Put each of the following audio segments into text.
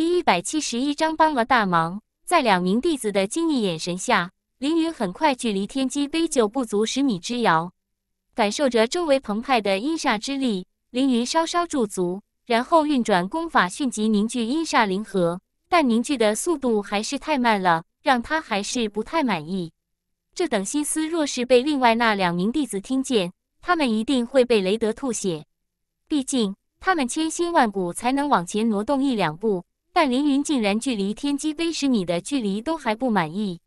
第一百七十一章帮了大忙，在两名弟子的惊异眼神下，凌云很快距离天机碑就不足十米之遥。感受着周围澎湃的阴煞之力，凌云稍稍驻足，然后运转功法，迅即凝聚阴煞灵核。但凝聚的速度还是太慢了，让他还是不太满意。这等心思若是被另外那两名弟子听见，他们一定会被雷得吐血。毕竟他们千辛万苦才能往前挪动一两步。但凌云竟然距离天机碑十米的距离都还不满意，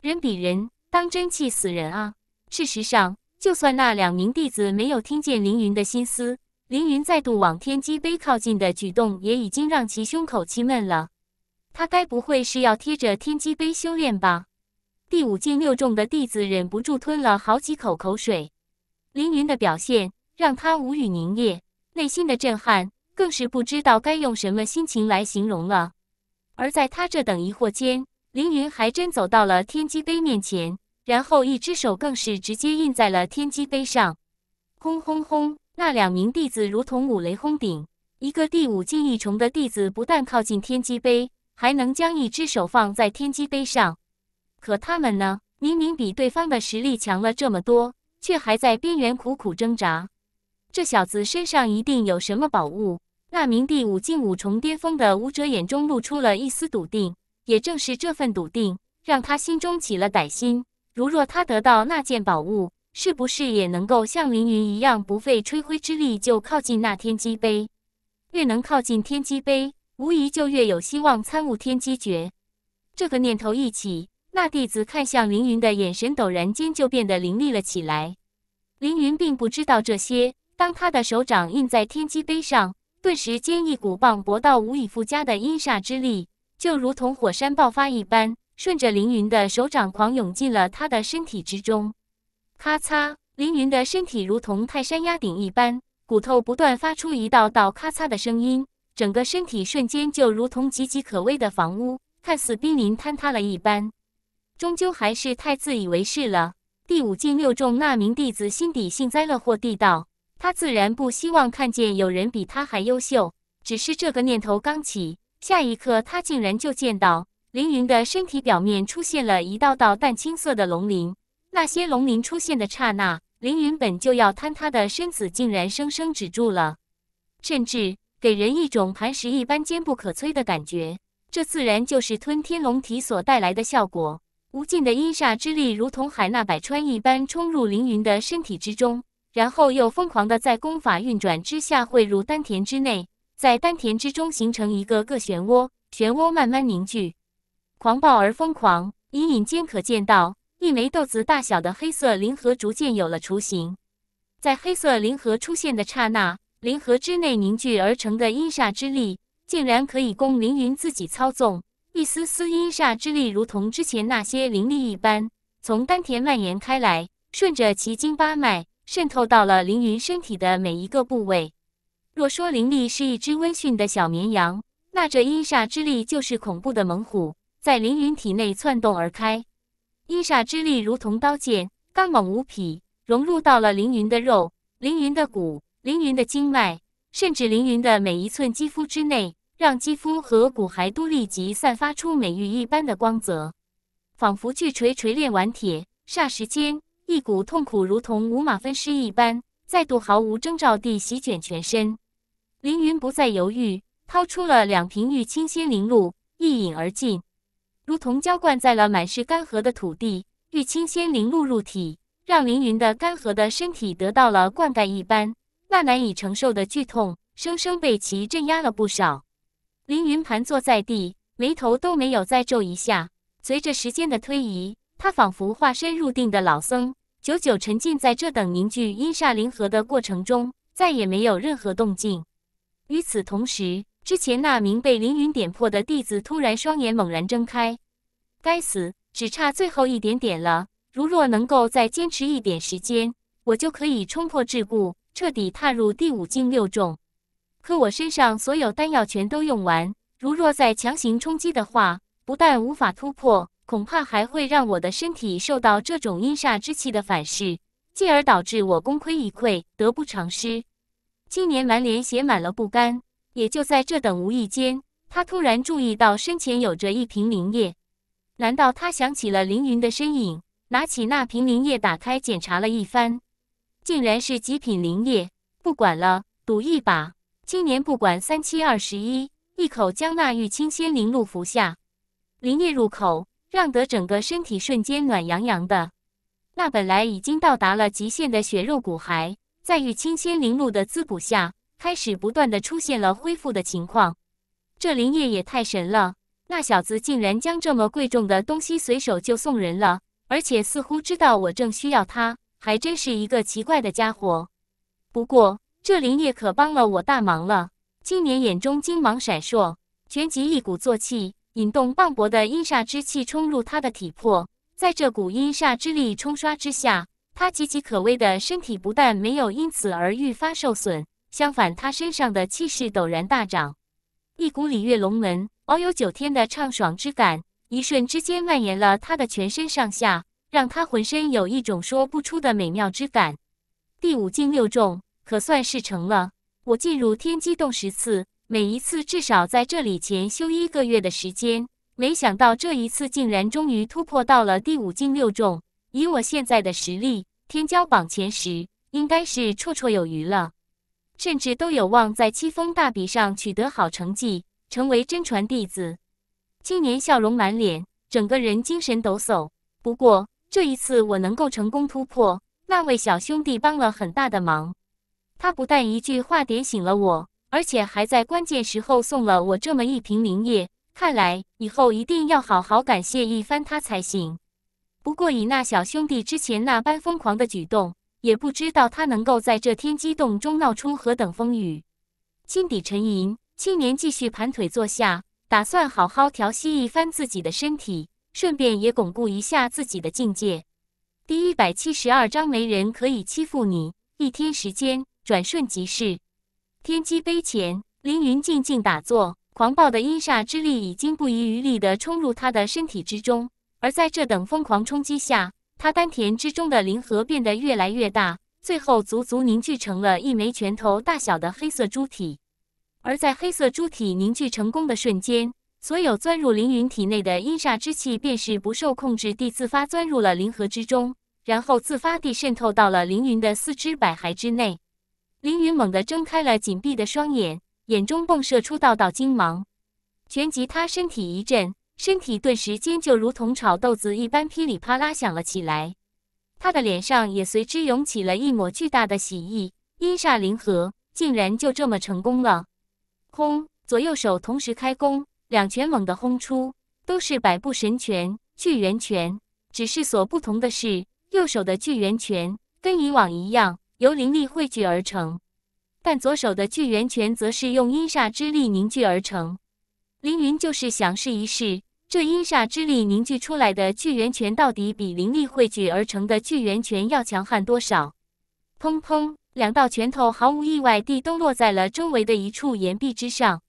人比人，当真气死人啊！事实上，就算那两名弟子没有听见凌云的心思，凌云再度往天机碑靠近的举动，也已经让其胸口气闷了。他该不会是要贴着天机碑修炼吧？第五境六重的弟子忍不住吞了好几口口水。凌云的表现让他无语凝噎，内心的震撼。更是不知道该用什么心情来形容了。而在他这等疑惑间，凌云还真走到了天机碑面前，然后一只手更是直接印在了天机碑上。轰轰轰！那两名弟子如同五雷轰顶。一个第五境一重的弟子不但靠近天机碑，还能将一只手放在天机碑上，可他们呢？明明比对方的实力强了这么多，却还在边缘苦苦挣扎。这小子身上一定有什么宝物。那名第五境五重巅峰的武者眼中露出了一丝笃定，也正是这份笃定，让他心中起了歹心。如若他得到那件宝物，是不是也能够像凌云一样，不费吹灰之力就靠近那天机碑？越能靠近天机碑，无疑就越有希望参悟天机诀。这个念头一起，那弟子看向凌云的眼神陡然间就变得凌厉了起来。凌云并不知道这些，当他的手掌印在天机碑上。顿时间，一股磅礴到无以复加的阴煞之力，就如同火山爆发一般，顺着凌云的手掌狂涌进了他的身体之中。咔嚓！凌云的身体如同泰山压顶一般，骨头不断发出一道道咔嚓的声音，整个身体瞬间就如同岌岌可危的房屋，看似濒临坍塌了一般。终究还是太自以为是了。第五境六中那名弟子心底幸灾乐祸地道。他自然不希望看见有人比他还优秀，只是这个念头刚起，下一刻他竟然就见到凌云的身体表面出现了一道道淡青色的龙鳞。那些龙鳞出现的刹那，凌云本就要坍塌的身子竟然生生止住了，甚至给人一种磐石一般坚不可摧的感觉。这自然就是吞天龙体所带来的效果。无尽的阴煞之力如同海纳百川一般冲入凌云的身体之中。然后又疯狂的在功法运转之下汇入丹田之内，在丹田之中形成一个个漩涡，漩涡慢慢凝聚，狂暴而疯狂。隐隐间可见到一枚豆子大小的黑色灵核逐渐有了雏形。在黑色灵核出现的刹那，灵核之内凝聚而成的阴煞之力竟然可以供凌云自己操纵。一丝丝阴煞之力如同之前那些灵力一般，从丹田蔓延开来，顺着奇经八脉。渗透到了凌云身体的每一个部位。若说灵力是一只温驯的小绵羊，那这阴煞之力就是恐怖的猛虎，在凌云体内窜动而开。阴煞之力如同刀剑，刚猛无匹，融入到了凌云的肉、凌云的骨、凌云的经脉，甚至凌云的每一寸肌肤之内，让肌肤和骨骸都立即散发出美玉一般的光泽，仿佛巨锤锤炼完铁。霎时间。一股痛苦如同五马分尸一般，再度毫无征兆地席卷全身。凌云不再犹豫，掏出了两瓶玉清仙灵露，一饮而尽，如同浇灌在了满是干涸的土地。玉清仙灵露入体，让凌云的干涸的身体得到了灌溉一般，那难以承受的剧痛，生生被其镇压了不少。凌云盘坐在地，眉头都没有再皱一下。随着时间的推移，他仿佛化身入定的老僧。久久沉浸在这等凝聚阴煞灵核的过程中，再也没有任何动静。与此同时，之前那名被凌云点破的弟子突然双眼猛然睁开。该死，只差最后一点点了！如若能够再坚持一点时间，我就可以冲破桎梏，彻底踏入第五境六重。可我身上所有丹药全都用完，如若再强行冲击的话，不但无法突破。恐怕还会让我的身体受到这种阴煞之气的反噬，进而导致我功亏一篑，得不偿失。青年满脸写满了不甘。也就在这等无意间，他突然注意到身前有着一瓶灵液。难道他想起了凌云的身影？拿起那瓶灵液，打开检查了一番，竟然是极品灵液。不管了，赌一把。青年不管三七二十一，一口将那玉清仙灵露服下。灵液入口。让得整个身体瞬间暖洋洋的，那本来已经到达了极限的血肉骨骸，在与清仙灵露的滋补下，开始不断的出现了恢复的情况。这灵液也太神了！那小子竟然将这么贵重的东西随手就送人了，而且似乎知道我正需要它，还真是一个奇怪的家伙。不过，这灵液可帮了我大忙了。青年眼中金芒闪烁，旋即一鼓作气。引动磅礴的阴煞之气冲入他的体魄，在这股阴煞之力冲刷之下，他岌岌可危的身体不但没有因此而愈发受损，相反，他身上的气势陡然大涨，一股鲤跃龙门、遨游九天的畅爽之感，一瞬之间蔓延了他的全身上下，让他浑身有一种说不出的美妙之感。第五境六重可算是成了，我进入天机洞十次。每一次至少在这里前修一个月的时间，没想到这一次竟然终于突破到了第五境六重。以我现在的实力，天骄榜前十应该是绰绰有余了，甚至都有望在七峰大比上取得好成绩，成为真传弟子。青年笑容满脸，整个人精神抖擞。不过这一次我能够成功突破，那位小兄弟帮了很大的忙。他不但一句话点醒了我。而且还在关键时候送了我这么一瓶灵液，看来以后一定要好好感谢一番他才行。不过以那小兄弟之前那般疯狂的举动，也不知道他能够在这天机洞中闹出何等风雨。心底沉吟，青年继续盘腿坐下，打算好好调息一番自己的身体，顺便也巩固一下自己的境界。第一百七十二章：没人可以欺负你。一天时间转瞬即逝。天机碑前，凌云静静打坐。狂暴的阴煞之力已经不遗余力地冲入他的身体之中，而在这等疯狂冲击下，他丹田之中的灵核变得越来越大，最后足足凝聚成了一枚拳头大小的黑色珠体。而在黑色珠体凝聚成功的瞬间，所有钻入凌云体内的阴煞之气便是不受控制地自发钻入了灵核之中，然后自发地渗透到了凌云的四肢百骸之内。凌云猛地睁开了紧闭的双眼，眼中迸射出道道金芒。旋即，他身体一震，身体顿时间就如同炒豆子一般噼里啪啦响了起来。他的脸上也随之涌起了一抹巨大的喜意：阴煞灵合竟然就这么成功了！轰！左右手同时开弓，两拳猛地轰出，都是百步神拳巨猿拳。只是所不同的是，右手的巨猿拳跟以往一样。由灵力汇聚而成，但左手的巨源拳则是用阴煞之力凝聚而成。凌云就是想试一试，这阴煞之力凝聚出来的巨源拳到底比灵力汇聚而成的巨源拳要强悍多少？砰砰！两道拳头毫无意外地都落在了周围的一处岩壁之上，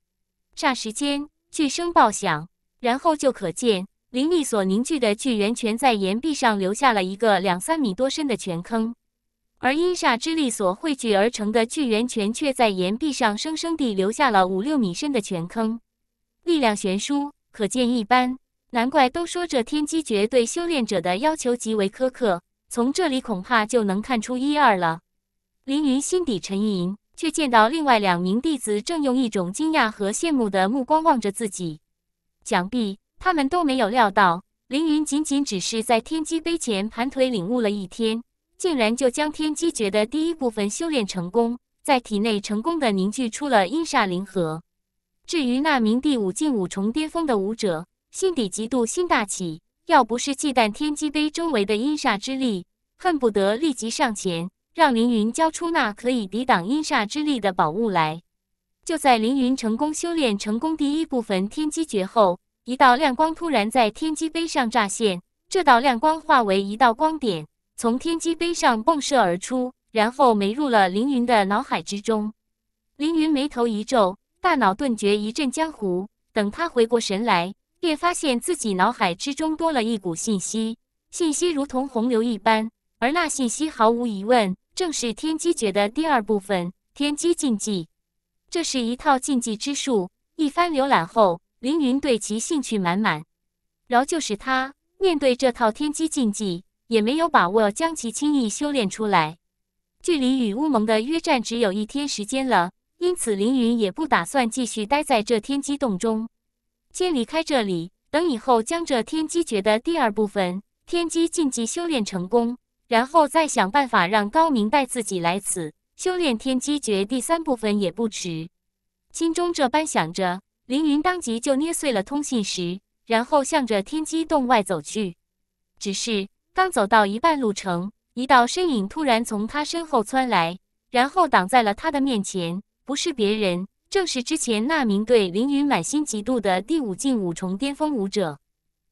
霎时间巨声爆响，然后就可见灵力所凝聚的巨源拳在岩壁上留下了一个两三米多深的拳坑。而阴煞之力所汇聚而成的巨源泉却在岩壁上生生地留下了五六米深的泉坑，力量悬殊，可见一斑。难怪都说这天机诀对修炼者的要求极为苛刻，从这里恐怕就能看出一二了。凌云心底沉吟，却见到另外两名弟子正用一种惊讶和羡慕的目光望着自己，想必他们都没有料到，凌云仅仅只是在天机碑前盘腿领悟了一天。竟然就将天机诀的第一部分修炼成功，在体内成功的凝聚出了阴煞灵核。至于那名第五境五重巅峰的武者，心底极度心大起，要不是忌惮天机碑周围的阴煞之力，恨不得立即上前让凌云交出那可以抵挡阴煞之力的宝物来。就在凌云成功修炼成功第一部分天机诀后，一道亮光突然在天机碑上乍现，这道亮光化为一道光点。从天机碑上迸射而出，然后没入了凌云的脑海之中。凌云眉头一皱，大脑顿觉一阵江湖。等他回过神来，便发现自己脑海之中多了一股信息，信息如同洪流一般。而那信息毫无疑问，正是天机诀的第二部分——天机禁忌。这是一套禁忌之术。一番浏览后，凌云对其兴趣满满。饶就是他面对这套天机禁忌。也没有把握将其轻易修炼出来。距离与乌蒙的约战只有一天时间了，因此凌云也不打算继续待在这天机洞中，先离开这里。等以后将这天机诀的第二部分天机禁忌修炼成功，然后再想办法让高明带自己来此修炼天机诀第三部分也不迟。心中这般想着，凌云当即就捏碎了通信石，然后向着天机洞外走去。只是。刚走到一半路程，一道身影突然从他身后窜来，然后挡在了他的面前。不是别人，正是之前那名对凌云满心嫉妒的第五境五重巅峰武者。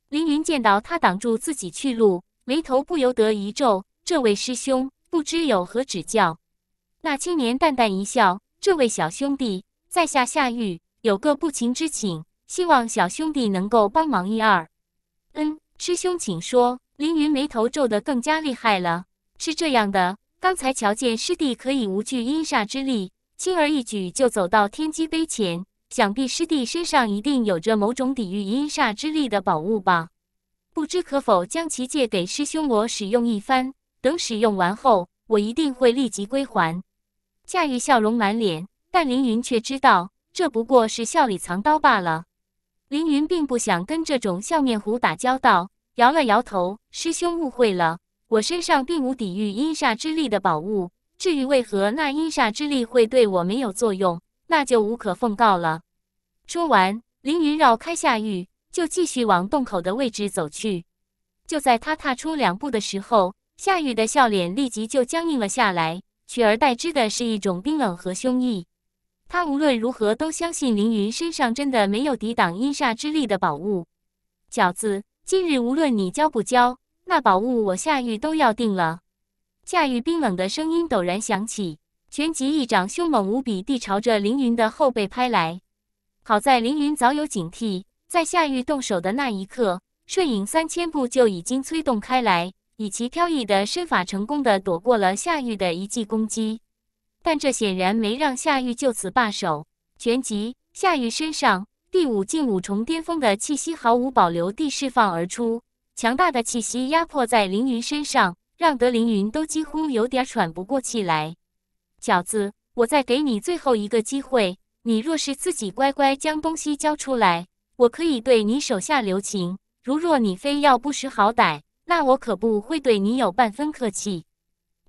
凌云见到他挡住自己去路，眉头不由得一皱：“这位师兄，不知有何指教？”那青年淡淡一笑：“这位小兄弟，在下夏玉，有个不情之请，希望小兄弟能够帮忙一二。”“嗯，师兄请说。”凌云眉头皱得更加厉害了。是这样的，刚才瞧见师弟可以无惧阴煞之力，轻而易举就走到天机碑前，想必师弟身上一定有着某种抵御阴煞之力的宝物吧？不知可否将其借给师兄我使用一番？等使用完后，我一定会立即归还。夏雨笑容满脸，但凌云却知道，这不过是笑里藏刀罢了。凌云并不想跟这种笑面虎打交道。摇了摇头，师兄误会了，我身上并无抵御阴煞之力的宝物。至于为何那阴煞之力会对我没有作用，那就无可奉告了。说完，凌云绕开夏玉，就继续往洞口的位置走去。就在他踏出两步的时候，夏玉的笑脸立即就僵硬了下来，取而代之的是一种冰冷和凶意。他无论如何都相信凌云身上真的没有抵挡阴煞之力的宝物。饺子。今日无论你交不交那宝物，我夏玉都要定了。夏玉冰冷的声音陡然响起，拳击一掌，凶猛无比地朝着凌云的后背拍来。好在凌云早有警惕，在夏玉动手的那一刻，瞬影三千步就已经催动开来，以其飘逸的身法，成功地躲过了夏玉的一记攻击。但这显然没让夏玉就此罢手，拳击夏玉身上。第五进五重巅峰的气息毫无保留地释放而出，强大的气息压迫在凌云身上，让得凌云都几乎有点喘不过气来。小子，我再给你最后一个机会，你若是自己乖乖将东西交出来，我可以对你手下留情；如若你非要不识好歹，那我可不会对你有半分客气，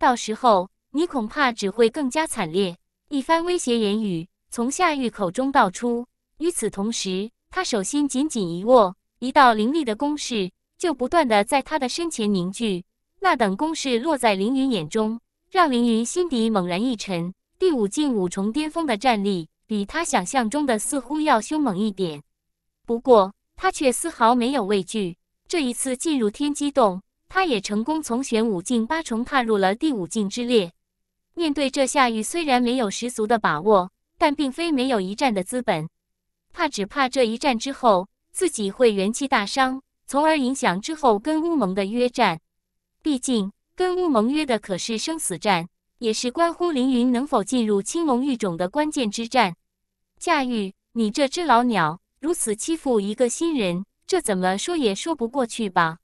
到时候你恐怕只会更加惨烈。一番威胁言语从夏玉口中道出。与此同时，他手心紧紧一握，一道凌厉的攻势就不断的在他的身前凝聚。那等攻势落在凌云眼中，让凌云心底猛然一沉。第五境五重巅峰的战力，比他想象中的似乎要凶猛一点。不过，他却丝毫没有畏惧。这一次进入天机洞，他也成功从玄武境八重踏入了第五境之列。面对这夏雨，虽然没有十足的把握，但并非没有一战的资本。怕只怕这一战之后，自己会元气大伤，从而影响之后跟乌蒙的约战。毕竟跟乌蒙约的可是生死战，也是关乎凌云能否进入青龙域种的关键之战。驾驭你这只老鸟，如此欺负一个新人，这怎么说也说不过去吧？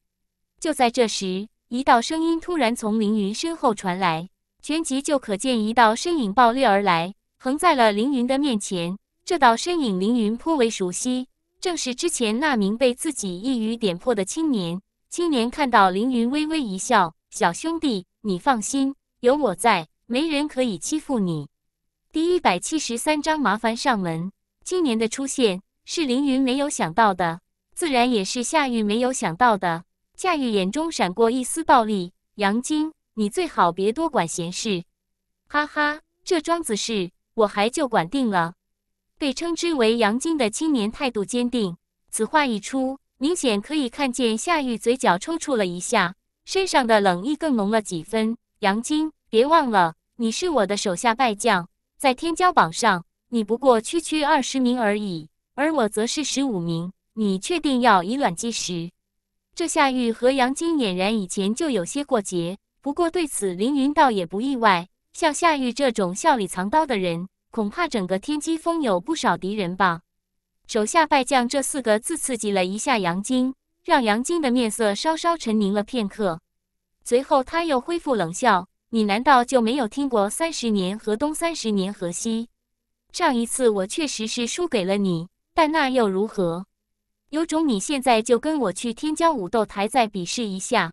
就在这时，一道声音突然从凌云身后传来，旋即就可见一道身影暴掠而来，横在了凌云的面前。这道身影凌云颇为熟悉，正是之前那名被自己一语点破的青年。青年看到凌云，微微一笑：“小兄弟，你放心，有我在，没人可以欺负你。”第一百七十三章麻烦上门。青年的出现是凌云没有想到的，自然也是夏玉没有想到的。夏玉眼中闪过一丝暴力：“杨晶，你最好别多管闲事！”哈哈，这桩子事我还就管定了。被称之为杨金的青年态度坚定，此话一出，明显可以看见夏玉嘴角抽搐了一下，身上的冷意更浓了几分。杨金，别忘了，你是我的手下败将，在天骄榜上，你不过区区二十名而已，而我则是十五名。你确定要以卵击石？这夏玉和杨金俨然以前就有些过节，不过对此凌云倒也不意外，像夏玉这种笑里藏刀的人。恐怕整个天机峰有不少敌人吧？手下败将这四个字刺激了一下杨晶，让杨晶的面色稍稍沉凝了片刻。随后他又恢复冷笑：“你难道就没有听过三十年河东，三十年河西？上一次我确实是输给了你，但那又如何？有种你现在就跟我去天骄武斗台再比试一下，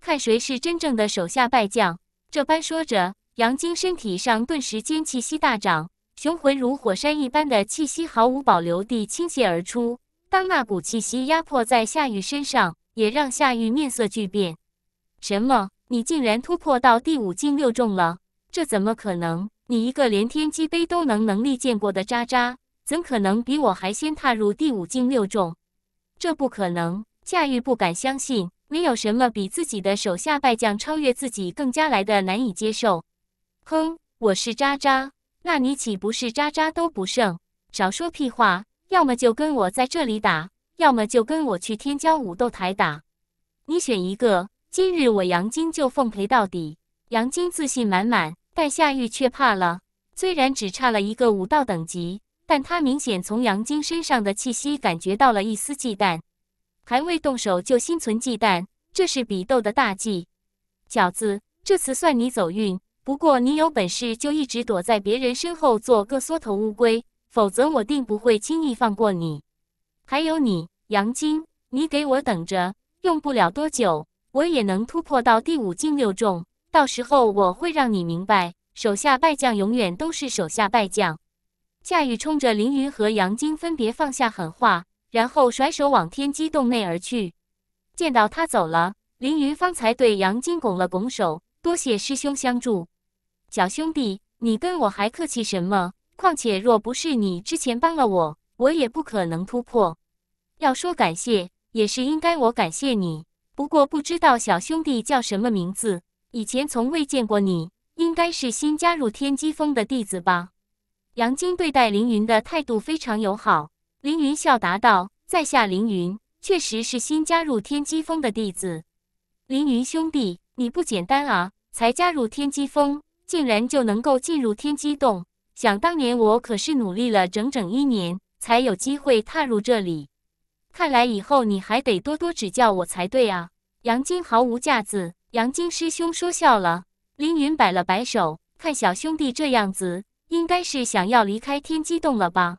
看谁是真正的手下败将。”这般说着。杨晶身体上顿时间气息大涨，雄浑如火山一般的气息毫无保留地倾泻而出。当那股气息压迫在夏玉身上，也让夏玉面色巨变。什么？你竟然突破到第五境六重了？这怎么可能？你一个连天机碑都能能力见过的渣渣，怎可能比我还先踏入第五境六重？这不可能！夏玉不敢相信，没有什么比自己的手下败将超越自己更加来的难以接受。哼，我是渣渣，那你岂不是渣渣都不剩？少说屁话，要么就跟我在这里打，要么就跟我去天骄武斗台打，你选一个。今日我杨金就奉陪到底。杨金自信满满，但夏玉却怕了。虽然只差了一个武道等级，但他明显从杨金身上的气息感觉到了一丝忌惮。还未动手就心存忌惮，这是比斗的大忌。饺子，这次算你走运。不过你有本事就一直躲在别人身后做个缩头乌龟，否则我定不会轻易放过你。还有你杨金，你给我等着，用不了多久我也能突破到第五境六重，到时候我会让你明白，手下败将永远都是手下败将。夏雨冲着凌云和杨晶分别放下狠话，然后甩手往天机洞内而去。见到他走了，凌云方才对杨晶拱了拱手，多谢师兄相助。小兄弟，你跟我还客气什么？况且若不是你之前帮了我，我也不可能突破。要说感谢，也是应该我感谢你。不过不知道小兄弟叫什么名字，以前从未见过你，应该是新加入天机峰的弟子吧？杨晶对待凌云的态度非常友好。凌云笑答道：“在下凌云，确实是新加入天机峰的弟子。凌云兄弟，你不简单啊，才加入天机峰。”竟然就能够进入天机洞！想当年我可是努力了整整一年，才有机会踏入这里。看来以后你还得多多指教我才对啊！杨金毫无架子，杨金师兄说笑了。凌云摆了摆手，看小兄弟这样子，应该是想要离开天机洞了吧？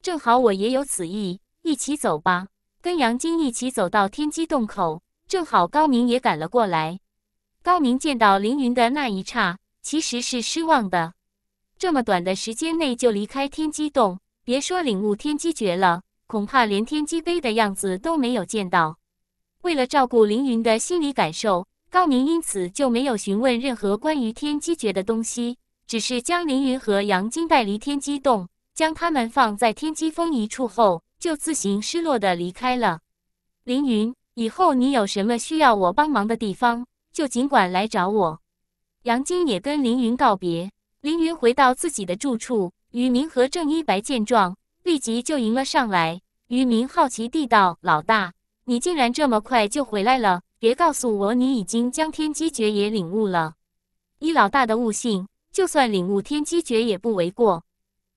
正好我也有此意，一起走吧。跟杨金一起走到天机洞口，正好高明也赶了过来。高明见到凌云的那一刹。其实是失望的，这么短的时间内就离开天机洞，别说领悟天机诀了，恐怕连天机碑的样子都没有见到。为了照顾凌云的心理感受，高明因此就没有询问任何关于天机诀的东西，只是将凌云和杨金带离天机洞，将他们放在天机峰一处后，就自行失落的离开了。凌云，以后你有什么需要我帮忙的地方，就尽管来找我。杨晶也跟凌云告别，凌云回到自己的住处，于明和郑一白见状，立即就迎了上来。于明好奇地道：“老大，你竟然这么快就回来了？别告诉我你已经将天机诀也领悟了。依老大的悟性，就算领悟天机诀也不为过。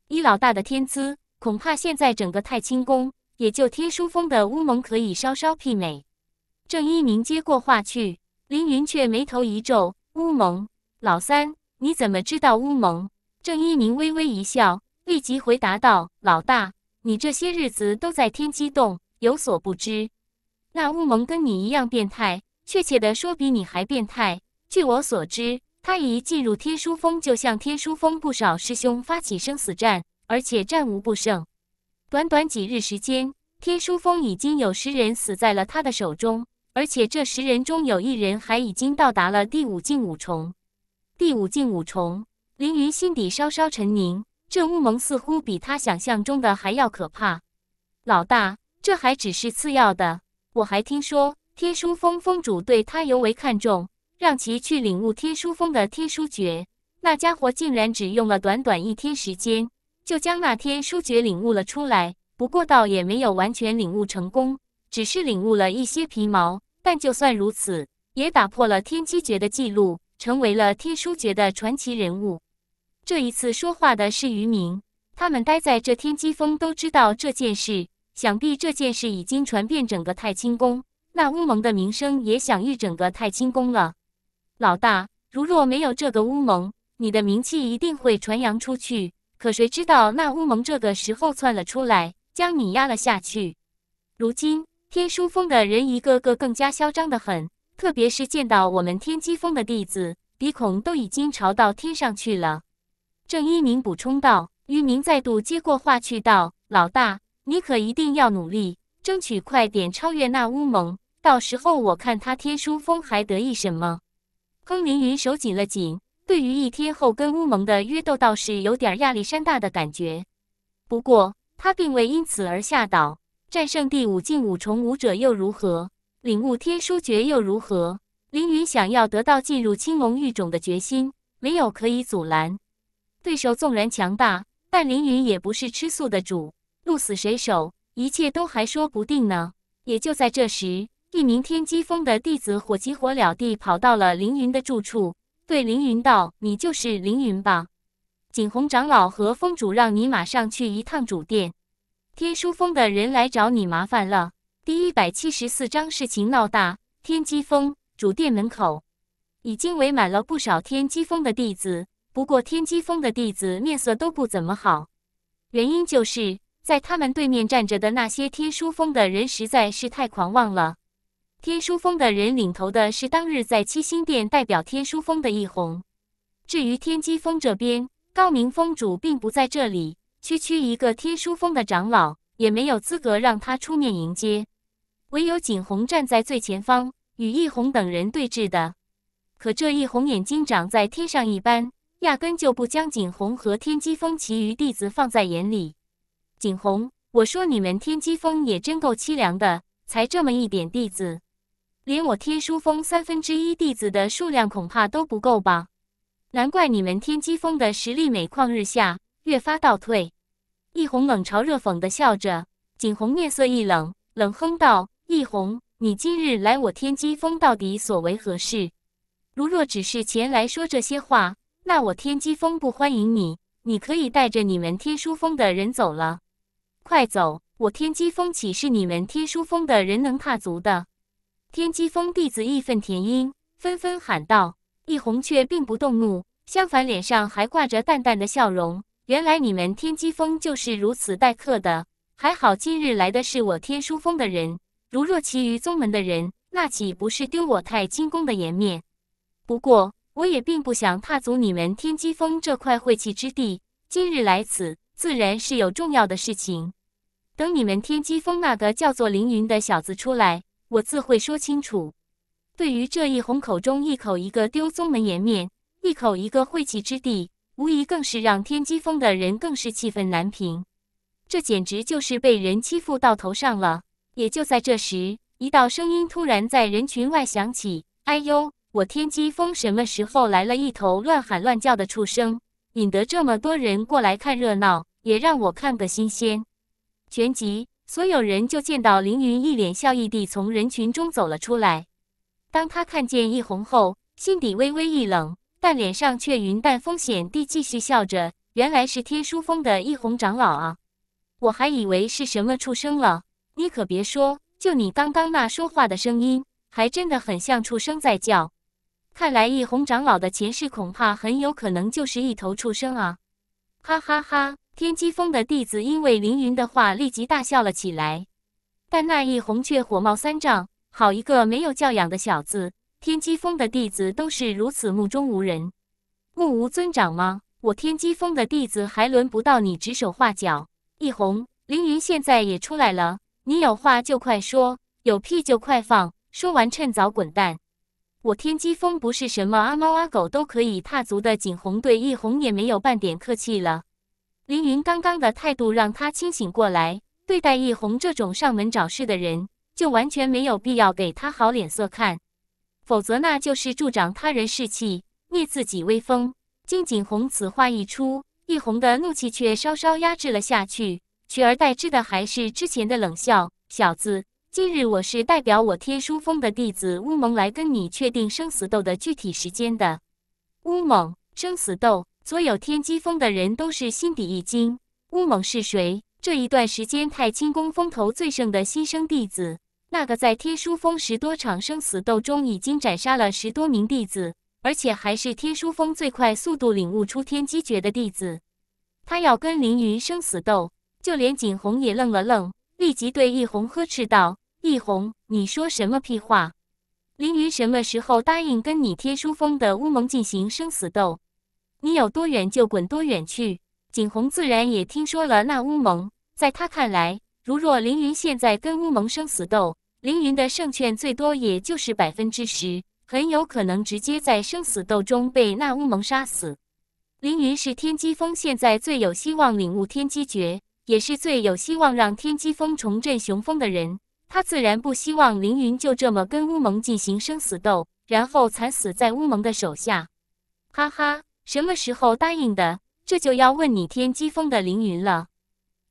依老大的天资，恐怕现在整个太清宫，也就天书峰的乌蒙可以稍稍媲美。”郑一鸣接过话去，凌云却眉头一皱：“乌蒙。”老三，你怎么知道乌蒙？郑一鸣微微一笑，立即回答道：“老大，你这些日子都在天机洞，有所不知。那乌蒙跟你一样变态，确切的说，比你还变态。据我所知，他一进入天书峰，就向天书峰不少师兄发起生死战，而且战无不胜。短短几日时间，天书峰已经有十人死在了他的手中，而且这十人中有一人还已经到达了第五境五重。”第五境五重，凌云心底稍稍沉凝。这乌蒙似乎比他想象中的还要可怕。老大，这还只是次要的，我还听说天书峰峰主对他尤为看重，让其去领悟天书峰的天书诀。那家伙竟然只用了短短一天时间，就将那天书诀领悟了出来。不过倒也没有完全领悟成功，只是领悟了一些皮毛。但就算如此，也打破了天机诀的记录。成为了天书绝的传奇人物。这一次说话的是渔民，他们待在这天机峰都知道这件事，想必这件事已经传遍整个太清宫，那乌蒙的名声也享誉整个太清宫了。老大，如若没有这个乌蒙，你的名气一定会传扬出去。可谁知道那乌蒙这个时候窜了出来，将你压了下去。如今天书峰的人一个个更加嚣张的很。特别是见到我们天机峰的弟子，鼻孔都已经朝到天上去了。”郑一鸣补充道。渔民再度接过话去道：“老大，你可一定要努力，争取快点超越那乌蒙，到时候我看他天书峰还得意什么。”风凌云手紧了紧，对于一天后跟乌蒙的约斗，倒是有点亚历山大的感觉。不过他并未因此而吓倒，战胜第五境五重武者又如何？领悟天书诀又如何？凌云想要得到进入青龙玉种的决心，没有可以阻拦。对手纵然强大，但凌云也不是吃素的主。鹿死谁手，一切都还说不定呢。也就在这时，一名天机峰的弟子火急火燎地跑到了凌云的住处，对凌云道：“你就是凌云吧？景洪长老和峰主让你马上去一趟主殿，天书峰的人来找你麻烦了。”第一百七十四章事情闹大，天机峰主殿门口已经围满了不少天机峰的弟子。不过天机峰的弟子面色都不怎么好，原因就是在他们对面站着的那些天书峰的人实在是太狂妄了。天书峰的人领头的是当日在七星殿代表天书峰的易红，至于天机峰这边，高明峰主并不在这里，区区一个天书峰的长老也没有资格让他出面迎接。唯有景洪站在最前方，与易红等人对峙的。可这一红眼睛长在天上一般，压根就不将景洪和天机峰其余弟子放在眼里。景洪，我说你们天机峰也真够凄凉的，才这么一点弟子，连我天书峰三分之一弟子的数量恐怕都不够吧？难怪你们天机峰的实力每况日下，越发倒退。易红冷嘲热讽的笑着，景洪面色一冷，冷哼道。易红，你今日来我天机峰到底所为何事？如若只是前来说这些话，那我天机峰不欢迎你。你可以带着你们天书峰的人走了，快走！我天机峰岂是你们天书峰的人能踏足的？天机峰弟子义愤填膺，纷纷喊道：“易红却并不动怒，相反脸上还挂着淡淡的笑容。原来你们天机峰就是如此待客的。还好今日来的是我天书峰的人。”如若其余宗门的人，那岂不是丢我太清宫的颜面？不过，我也并不想踏足你们天机峰这块晦气之地。今日来此，自然是有重要的事情。等你们天机峰那个叫做凌云的小子出来，我自会说清楚。对于这一红口中一口一个丢宗门颜面，一口一个晦气之地，无疑更是让天机峰的人更是气愤难平。这简直就是被人欺负到头上了。也就在这时，一道声音突然在人群外响起：“哎呦，我天机峰什么时候来了一头乱喊乱叫的畜生，引得这么多人过来看热闹，也让我看个新鲜。”旋即，所有人就见到凌云一脸笑意地从人群中走了出来。当他看见易红后，心底微微一冷，但脸上却云淡风闲地继续笑着：“原来是天书峰的易红长老啊，我还以为是什么畜生了。”你可别说，就你刚刚那说话的声音，还真的很像畜生在叫。看来易红长老的前世恐怕很有可能就是一头畜生啊！哈哈哈！天机峰的弟子因为凌云的话立即大笑了起来，但那易红却火冒三丈：“好一个没有教养的小子！天机峰的弟子都是如此目中无人、目无尊长吗？我天机峰的弟子还轮不到你指手画脚！”易红，凌云现在也出来了。你有话就快说，有屁就快放，说完趁早滚蛋！我天机峰不是什么阿猫阿狗都可以踏足的。景洪，对易红也没有半点客气了。凌云刚刚的态度让他清醒过来，对待易红这种上门找事的人，就完全没有必要给他好脸色看，否则那就是助长他人士气，灭自己威风。金景洪此话一出，易红的怒气却稍稍压制了下去。取而代之的还是之前的冷笑，小子，今日我是代表我天书峰的弟子乌蒙来跟你确定生死斗的具体时间的。乌蒙，生死斗，所有天机峰的人都是心底一惊。乌蒙是谁？这一段时间太清宫风头最盛的新生弟子，那个在天书峰十多场生死斗中已经斩杀了十多名弟子，而且还是天书峰最快速度领悟出天机诀的弟子，他要跟凌云生死斗。就连景洪也愣了愣，立即对易红呵斥道：“易红，你说什么屁话？凌云什么时候答应跟你贴书峰的乌蒙进行生死斗？你有多远就滚多远去！”景洪自然也听说了那乌蒙，在他看来，如若凌云现在跟乌蒙生死斗，凌云的胜券最多也就是百分之十，很有可能直接在生死斗中被那乌蒙杀死。凌云是天机峰现在最有希望领悟天机诀。也是最有希望让天机峰重振雄风的人，他自然不希望凌云就这么跟乌蒙进行生死斗，然后惨死在乌蒙的手下。哈哈，什么时候答应的？这就要问你天机峰的凌云了。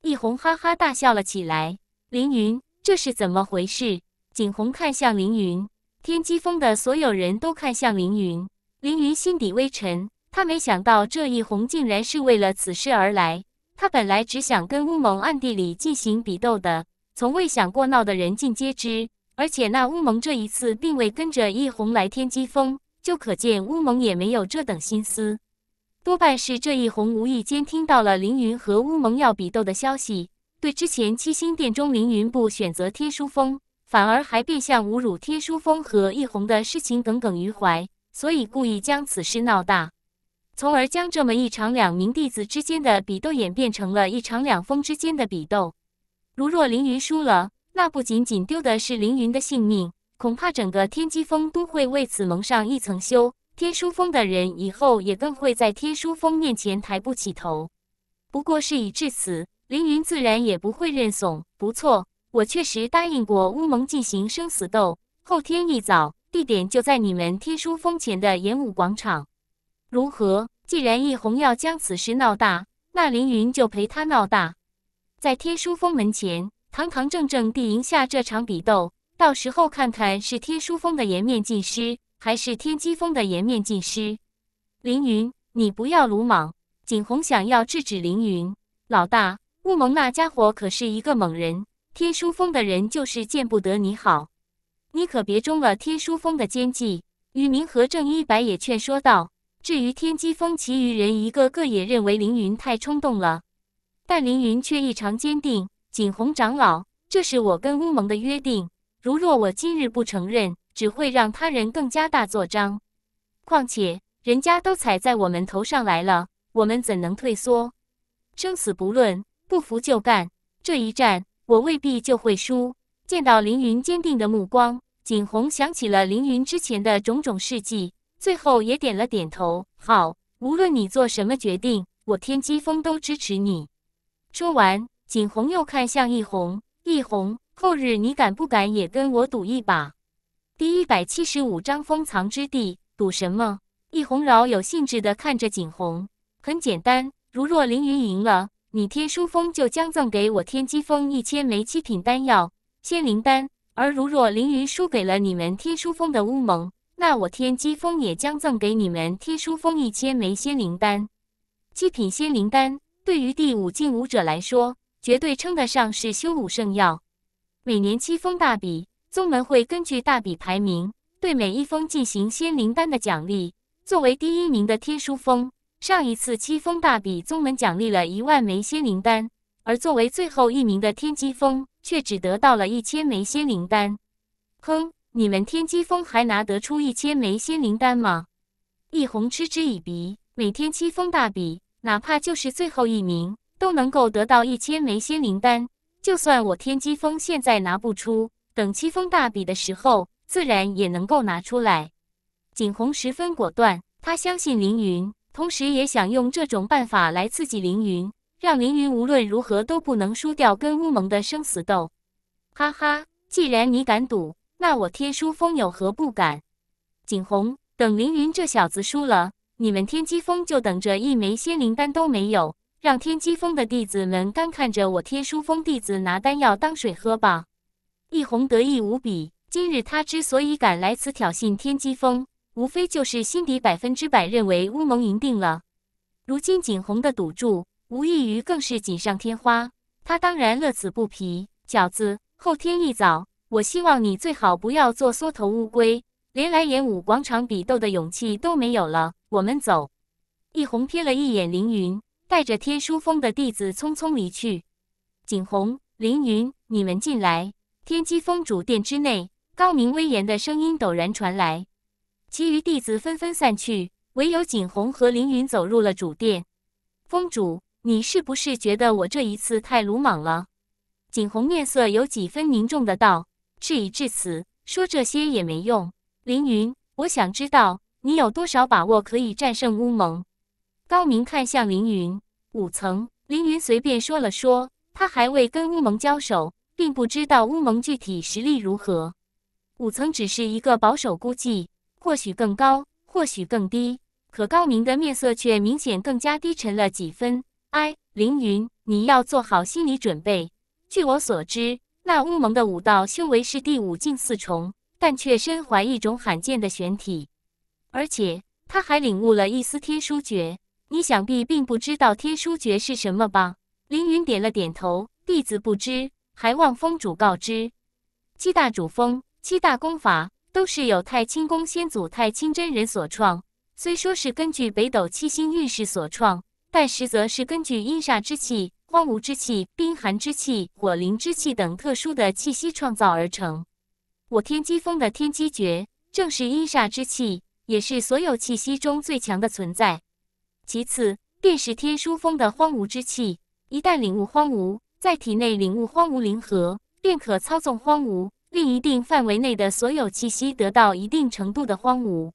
易红哈哈大笑了起来。凌云，这是怎么回事？景红看向凌云，天机峰的所有人都看向凌云。凌云心底微沉，他没想到这一红竟然是为了此事而来。他本来只想跟乌蒙暗地里进行比斗的，从未想过闹得人尽皆知。而且那乌蒙这一次并未跟着易红来天机峰，就可见乌蒙也没有这等心思。多半是这一红无意间听到了凌云和乌蒙要比斗的消息，对之前七星殿中凌云不选择天书峰，反而还变相侮辱天书峰和易红的事情耿耿于怀，所以故意将此事闹大。从而将这么一场两名弟子之间的比斗演变成了一场两峰之间的比斗。如若凌云输了，那不仅仅丢的是凌云的性命，恐怕整个天机峰都会为此蒙上一层羞。天书峰的人以后也更会在天书峰面前抬不起头。不过事已至此，凌云自然也不会认怂。不错，我确实答应过乌蒙进行生死斗，后天一早，地点就在你们天书峰前的演武广场。如何？既然易红要将此事闹大，那凌云就陪他闹大，在天书峰门前堂堂正正地赢下这场比斗，到时候看看是天书峰的颜面尽失，还是天机峰的颜面尽失。凌云，你不要鲁莽。景洪想要制止凌云，老大，乌蒙那家伙可是一个猛人，天书峰的人就是见不得你好，你可别中了天书峰的奸计。与明和郑一白也劝说道。至于天机峰其余人，一个个也认为凌云太冲动了，但凌云却异常坚定。景洪长老，这是我跟乌蒙的约定，如若我今日不承认，只会让他人更加大作张。况且人家都踩在我们头上来了，我们怎能退缩？生死不论，不服就干！这一战，我未必就会输。见到凌云坚定的目光，景洪想起了凌云之前的种种事迹。最后也点了点头。好，无论你做什么决定，我天机峰都支持你。说完，景洪又看向易红。易红，后日你敢不敢也跟我赌一把？第一百七十五章封藏之地。赌什么？易红饶有兴致的看着景洪。很简单，如若凌云赢了，你天书峰就将赠给我天机峰一千枚七品丹药仙灵丹；而如若凌云输给了你们天书峰的乌蒙。那我天机峰也将赠给你们天书峰一千枚仙灵丹，七品仙灵丹对于第五境武者来说，绝对称得上是修武圣药。每年七峰大比，宗门会根据大比排名，对每一封进行仙灵丹的奖励。作为第一名的天书峰，上一次七峰大比宗门奖励了一万枚仙灵丹，而作为最后一名的天机峰，却只得到了一千枚仙灵丹。哼。你们天机峰还拿得出一千枚仙灵丹吗？易红嗤之以鼻。每天七峰大比，哪怕就是最后一名，都能够得到一千枚仙灵丹。就算我天机峰现在拿不出，等七峰大比的时候，自然也能够拿出来。景洪十分果断，他相信凌云，同时也想用这种办法来刺激凌云，让凌云无论如何都不能输掉跟乌蒙的生死斗。哈哈，既然你敢赌。那我天书峰有何不敢？景洪，等凌云这小子输了，你们天机峰就等着一枚仙灵丹都没有，让天机峰的弟子们干看着我天书峰弟子拿丹药当水喝吧！易红得意无比，今日他之所以敢来此挑衅天机峰，无非就是心底百分之百认为乌蒙赢定了。如今景洪的赌注，无异于更是锦上添花，他当然乐此不疲。饺子，后天一早。我希望你最好不要做缩头乌龟，连来演武广场比斗的勇气都没有了。我们走。易红瞥了一眼凌云，带着天书峰的弟子匆匆离去。景红、凌云，你们进来。天机峰主殿之内，高明威严的声音陡然传来，其余弟子纷纷散去，唯有景红和凌云走入了主殿。峰主，你是不是觉得我这一次太鲁莽了？景红面色有几分凝重的道。事已至此，说这些也没用。凌云，我想知道你有多少把握可以战胜乌蒙？高明看向凌云，五层。凌云随便说了说，他还未跟乌蒙交手，并不知道乌蒙具体实力如何。五层只是一个保守估计，或许更高，或许更低。可高明的面色却明显更加低沉了几分。哎，凌云，你要做好心理准备。据我所知。那乌蒙的武道修为是第五境四重，但却身怀一种罕见的玄体，而且他还领悟了一丝天书诀。你想必并不知道天书诀是什么吧？凌云点了点头：“弟子不知，还望峰主告知。”七大主峰、七大功法都是由太清宫先祖太清真人所创，虽说是根据北斗七星运势所创，但实则是根据阴煞之气。荒芜之气、冰寒之气、火灵之气等特殊的气息创造而成。我天机峰的天机诀正是阴煞之气，也是所有气息中最强的存在。其次便是天书峰的荒芜之气，一旦领悟荒芜，在体内领悟荒芜灵核，便可操纵荒芜，令一定范围内的所有气息得到一定程度的荒芜。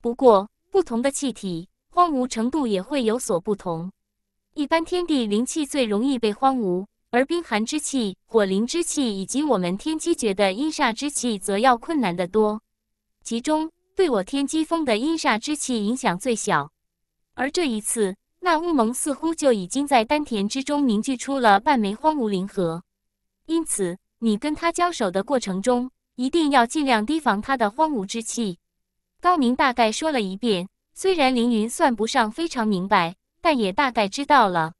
不过，不同的气体，荒芜程度也会有所不同。一般天地灵气最容易被荒芜，而冰寒之气、火灵之气以及我们天机诀的阴煞之气则要困难得多。其中对我天机峰的阴煞之气影响最小，而这一次，那乌蒙似乎就已经在丹田之中凝聚出了半枚荒芜灵核。因此，你跟他交手的过程中，一定要尽量提防他的荒芜之气。高明大概说了一遍，虽然凌云算不上非常明白。但也大概知道了，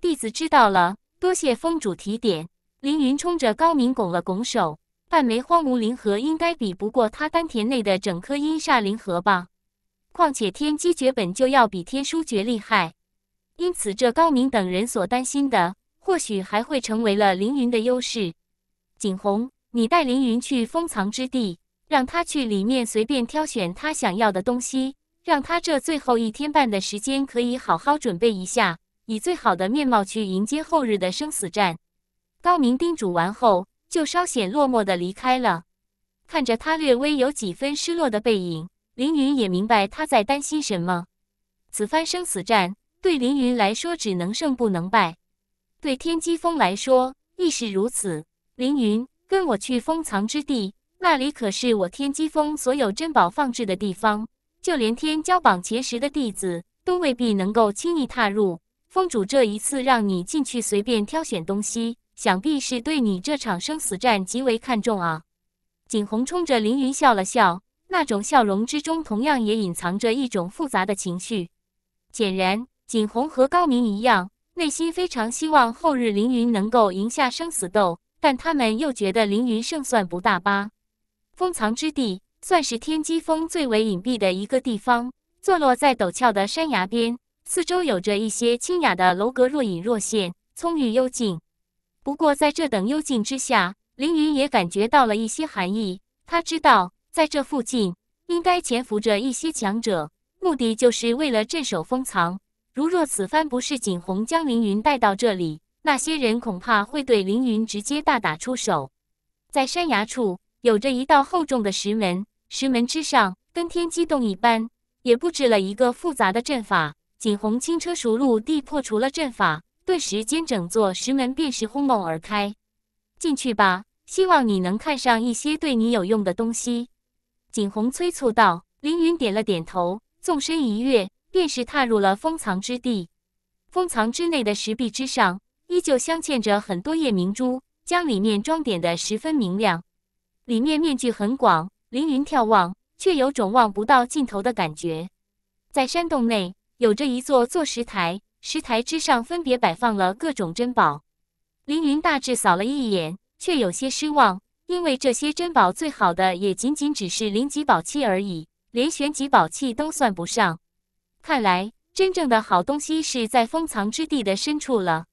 弟子知道了，多谢峰主提点。凌云冲着高明拱了拱手，半枚荒芜灵核应该比不过他丹田内的整颗阴煞灵核吧？况且天机诀本就要比天书诀厉害，因此这高明等人所担心的，或许还会成为了凌云的优势。景宏，你带凌云去封藏之地，让他去里面随便挑选他想要的东西。让他这最后一天半的时间可以好好准备一下，以最好的面貌去迎接后日的生死战。高明叮嘱完后，就稍显落寞地离开了。看着他略微有几分失落的背影，凌云也明白他在担心什么。此番生死战对凌云来说只能胜不能败，对天机峰来说亦是如此。凌云，跟我去封藏之地，那里可是我天机峰所有珍宝放置的地方。就连天骄榜前十的弟子都未必能够轻易踏入。峰主这一次让你进去随便挑选东西，想必是对你这场生死战极为看重啊！景洪冲着凌云笑了笑，那种笑容之中同样也隐藏着一种复杂的情绪。显然，景洪和高明一样，内心非常希望后日凌云能够赢下生死斗，但他们又觉得凌云胜算不大吧？封藏之地。算是天机峰最为隐蔽的一个地方，坐落在陡峭的山崖边，四周有着一些清雅的楼阁若隐若现，葱郁幽静。不过在这等幽静之下，凌云也感觉到了一些寒意。他知道，在这附近应该潜伏着一些强者，目的就是为了镇守封藏。如若此番不是景洪将凌云带到这里，那些人恐怕会对凌云直接大打出手。在山崖处，有着一道厚重的石门。石门之上，跟天机动一般，也布置了一个复杂的阵法。景洪轻车熟路地破除了阵法，顿时间整座石门便是轰隆而开。进去吧，希望你能看上一些对你有用的东西。”景洪催促道。凌云点了点头，纵身一跃，便是踏入了封藏之地。封藏之内的石壁之上，依旧镶嵌着很多夜明珠，将里面装点的十分明亮。里面面具很广。凌云眺望，却有种望不到尽头的感觉。在山洞内，有着一座座石台，石台之上分别摆放了各种珍宝。凌云大致扫了一眼，却有些失望，因为这些珍宝最好的也仅仅只是灵级宝器而已，连玄级宝器都算不上。看来，真正的好东西是在封藏之地的深处了。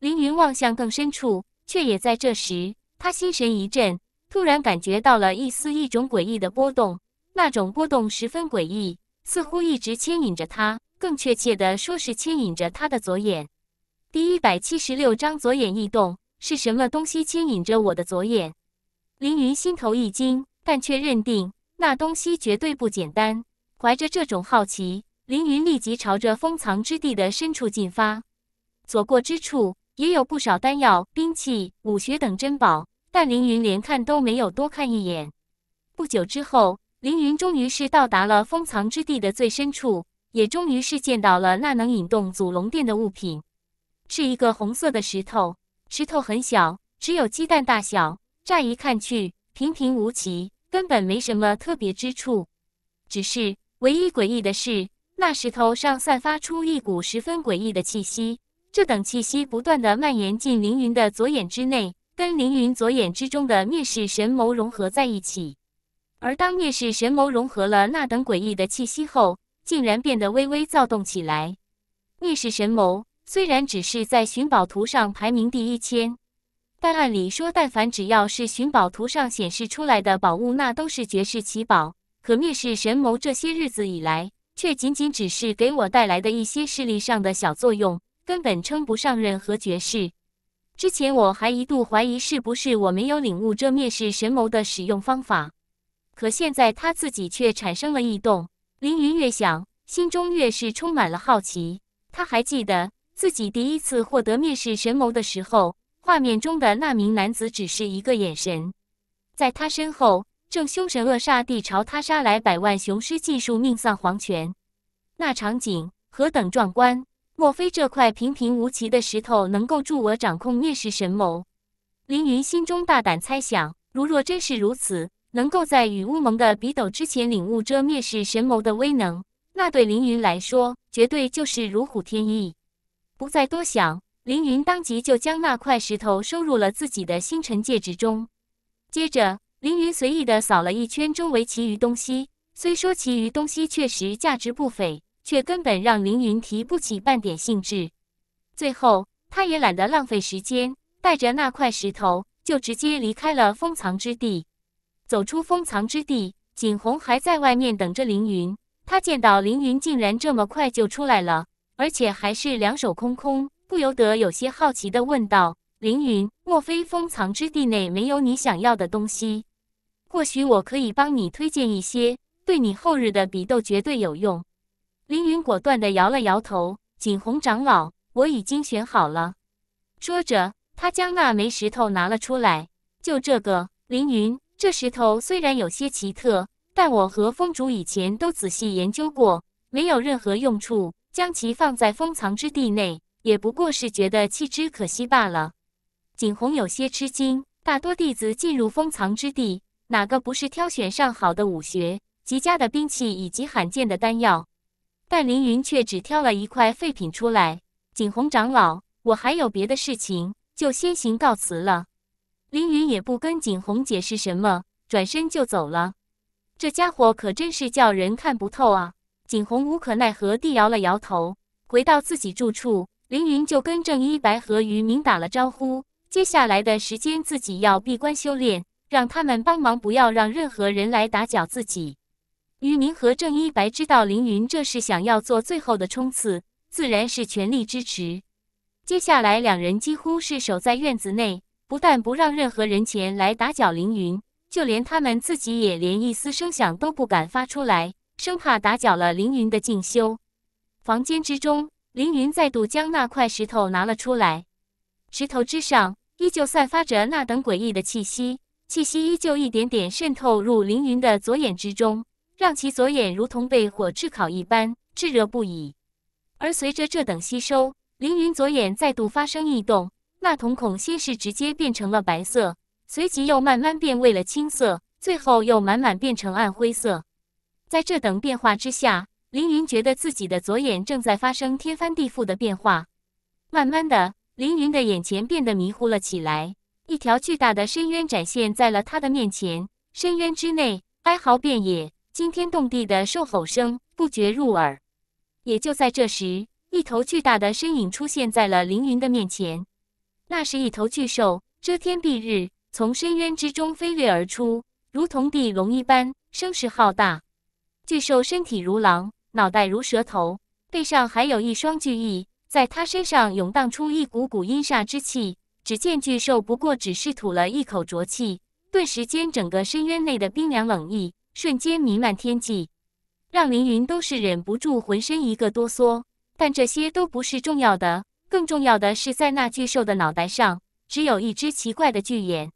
凌云望向更深处，却也在这时，他心神一震。突然感觉到了一丝一种诡异的波动，那种波动十分诡异，似乎一直牵引着他。更确切的说，是牵引着他的左眼。第一百七十六章左眼异动，是什么东西牵引着我的左眼？凌云心头一惊，但却认定那东西绝对不简单。怀着这种好奇，凌云立即朝着封藏之地的深处进发。所过之处，也有不少丹药、兵器、武学等珍宝。但凌云连看都没有多看一眼。不久之后，凌云终于是到达了封藏之地的最深处，也终于是见到了那能引动祖龙殿的物品。是一个红色的石头，石头很小，只有鸡蛋大小。乍一看去，平平无奇，根本没什么特别之处。只是唯一诡异的是，那石头上散发出一股十分诡异的气息。这等气息不断的蔓延进凌云的左眼之内。跟凌云左眼之中的灭世神眸融合在一起，而当灭世神眸融合了那等诡异的气息后，竟然变得微微躁动起来。灭世神眸虽然只是在寻宝图上排名第一千，但按理说，但凡只要是寻宝图上显示出来的宝物，那都是绝世奇宝。可灭世神眸这些日子以来，却仅仅只是给我带来的一些视力上的小作用，根本称不上任何绝世。之前我还一度怀疑是不是我没有领悟这灭世神眸的使用方法，可现在他自己却产生了异动。凌云越想，心中越是充满了好奇。他还记得自己第一次获得灭世神眸的时候，画面中的那名男子只是一个眼神，在他身后正凶神恶煞地朝他杀来，百万雄狮技术命丧黄泉，那场景何等壮观！莫非这块平平无奇的石头能够助我掌控灭世神眸？凌云心中大胆猜想。如若真是如此，能够在与乌蒙的比斗之前领悟这灭世神眸的威能，那对凌云来说绝对就是如虎添翼。不再多想，凌云当即就将那块石头收入了自己的星辰戒指中。接着，凌云随意的扫了一圈周围其余东西，虽说其余东西确实价值不菲。却根本让凌云提不起半点兴致，最后他也懒得浪费时间，带着那块石头就直接离开了封藏之地。走出封藏之地，景洪还在外面等着凌云。他见到凌云竟然这么快就出来了，而且还是两手空空，不由得有些好奇地问道：“凌云，莫非封藏之地内没有你想要的东西？或许我可以帮你推荐一些，对你后日的比斗绝对有用。”凌云果断地摇了摇头：“景洪长老，我已经选好了。”说着，他将那枚石头拿了出来。“就这个。”凌云，这石头虽然有些奇特，但我和风主以前都仔细研究过，没有任何用处。将其放在封藏之地内，也不过是觉得弃之可惜罢了。景洪有些吃惊：，大多弟子进入封藏之地，哪个不是挑选上好的武学、极佳的兵器以及罕见的丹药？但凌云却只挑了一块废品出来。景洪长老，我还有别的事情，就先行告辞了。凌云也不跟景洪解释什么，转身就走了。这家伙可真是叫人看不透啊！景洪无可奈何地摇了摇头，回到自己住处。凌云就跟郑一白和于明打了招呼。接下来的时间，自己要闭关修炼，让他们帮忙，不要让任何人来打搅自己。于明和郑一白知道凌云这是想要做最后的冲刺，自然是全力支持。接下来，两人几乎是守在院子内，不但不让任何人前来打搅凌云，就连他们自己也连一丝声响都不敢发出来，生怕打搅了凌云的进修。房间之中，凌云再度将那块石头拿了出来，石头之上依旧散发着那等诡异的气息，气息依旧一点点渗透入凌云的左眼之中。让其左眼如同被火炙烤一般炙热不已，而随着这等吸收，凌云左眼再度发生异动。那瞳孔先是直接变成了白色，随即又慢慢变为了青色，最后又满满变成暗灰色。在这等变化之下，凌云觉得自己的左眼正在发生天翻地覆的变化。慢慢的，凌云的眼前变得迷糊了起来，一条巨大的深渊展现在了他的面前，深渊之内哀嚎遍野。惊天动地的兽吼声不绝入耳，也就在这时，一头巨大的身影出现在了凌云的面前。那是一头巨兽，遮天蔽日，从深渊之中飞掠而出，如同地龙一般，声势浩大。巨兽身体如狼，脑袋如蛇头，背上还有一双巨翼，在它身上涌荡出一股股阴煞之气。只见巨兽不过只是吐了一口浊气，顿时间，整个深渊内的冰凉冷意。瞬间弥漫天际，让凌云都是忍不住浑身一个哆嗦。但这些都不是重要的，更重要的是，在那巨兽的脑袋上，只有一只奇怪的巨眼。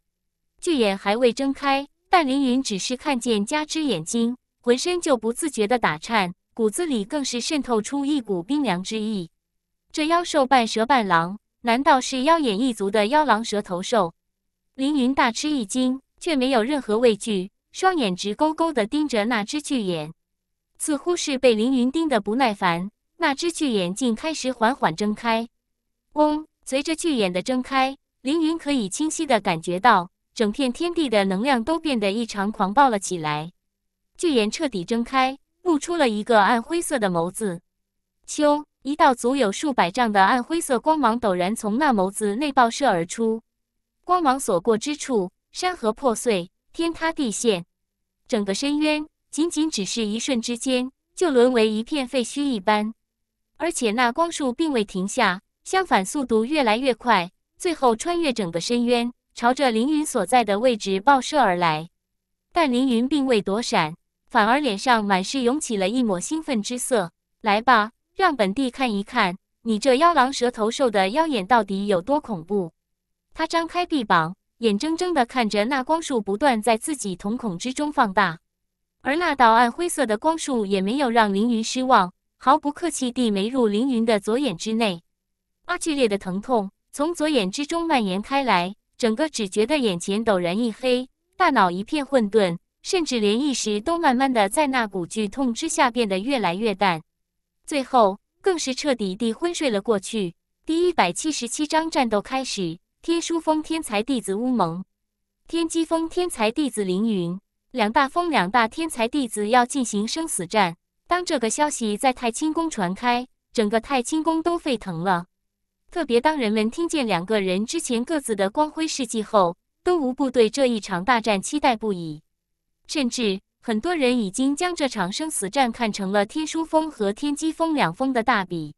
巨眼还未睁开，但凌云只是看见加之眼睛，浑身就不自觉的打颤，骨子里更是渗透出一股冰凉之意。这妖兽半蛇半狼，难道是妖眼一族的妖狼蛇头兽？凌云大吃一惊，却没有任何畏惧。双眼直勾勾的盯着那只巨眼，似乎是被凌云盯得不耐烦，那只巨眼竟开始缓缓睁开。嗡！随着巨眼的睁开，凌云可以清晰的感觉到，整片天地的能量都变得异常狂暴了起来。巨眼彻底睁开，露出了一个暗灰色的眸子。咻！一道足有数百丈的暗灰色光芒陡然从那眸子内爆射而出，光芒所过之处，山河破碎。天塌地陷，整个深渊仅仅只是一瞬之间，就沦为一片废墟一般。而且那光束并未停下，相反速度越来越快，最后穿越整个深渊，朝着凌云所在的位置爆射而来。但凌云并未躲闪，反而脸上满是涌起了一抹兴奋之色。来吧，让本帝看一看你这妖狼蛇头兽的妖眼到底有多恐怖！他张开臂膀。眼睁睁地看着那光束不断在自己瞳孔之中放大，而那道暗灰色的光束也没有让凌云失望，毫不客气地没入凌云的左眼之内。啊！剧烈的疼痛从左眼之中蔓延开来，整个只觉得眼前陡然一黑，大脑一片混沌，甚至连意识都慢慢地在那股剧痛之下变得越来越淡，最后更是彻底地昏睡了过去。第一百七十七章：战斗开始。天书峰天才弟子乌蒙，天机峰天才弟子凌云，两大峰两大天才弟子要进行生死战。当这个消息在太清宫传开，整个太清宫都沸腾了。特别当人们听见两个人之前各自的光辉事迹后，都无不对这一场大战期待不已，甚至很多人已经将这场生死战看成了天书峰和天机峰两峰的大比。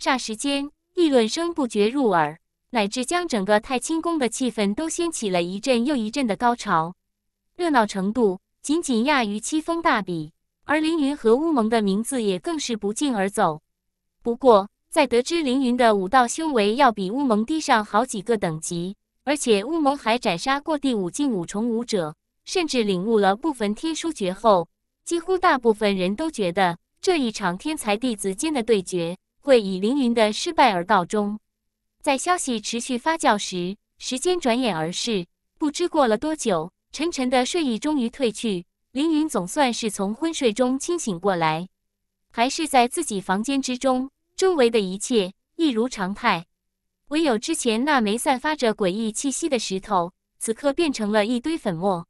霎时间，议论声不绝入耳。乃至将整个太清宫的气氛都掀起了一阵又一阵的高潮，热闹程度仅仅亚于七峰大比。而凌云和乌蒙的名字也更是不胫而走。不过，在得知凌云的武道修为要比乌蒙低上好几个等级，而且乌蒙还斩杀过第五境五重武者，甚至领悟了部分天书诀后，几乎大部分人都觉得这一场天才弟子间的对决会以凌云的失败而告终。在消息持续发酵时，时间转眼而逝，不知过了多久，沉沉的睡意终于褪去，凌云总算是从昏睡中清醒过来。还是在自己房间之中，周围的一切一如常态，唯有之前那枚散发着诡异气息的石头，此刻变成了一堆粉末。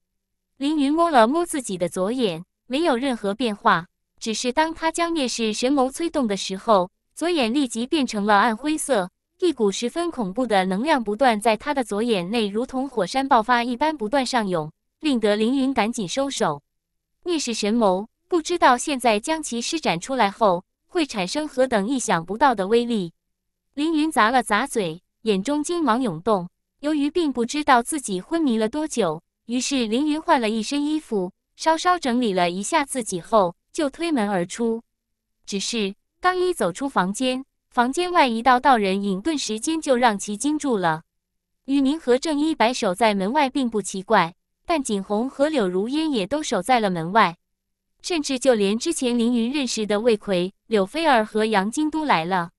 凌云摸了摸自己的左眼，没有任何变化，只是当他将灭世神眸催动的时候，左眼立即变成了暗灰色。一股十分恐怖的能量不断在他的左眼内，如同火山爆发一般不断上涌，令得凌云赶紧收手。逆世神眸，不知道现在将其施展出来后会产生何等意想不到的威力。凌云咂了咂嘴，眼中金芒涌动。由于并不知道自己昏迷了多久，于是凌云换了一身衣服，稍稍整理了一下自己后，就推门而出。只是刚一走出房间，房间外一道道人影，顿时间就让其惊住了。宇宁和郑一白守在门外，并不奇怪，但景洪和柳如烟也都守在了门外，甚至就连之前凌云认识的魏奎、柳飞儿和杨金都来了。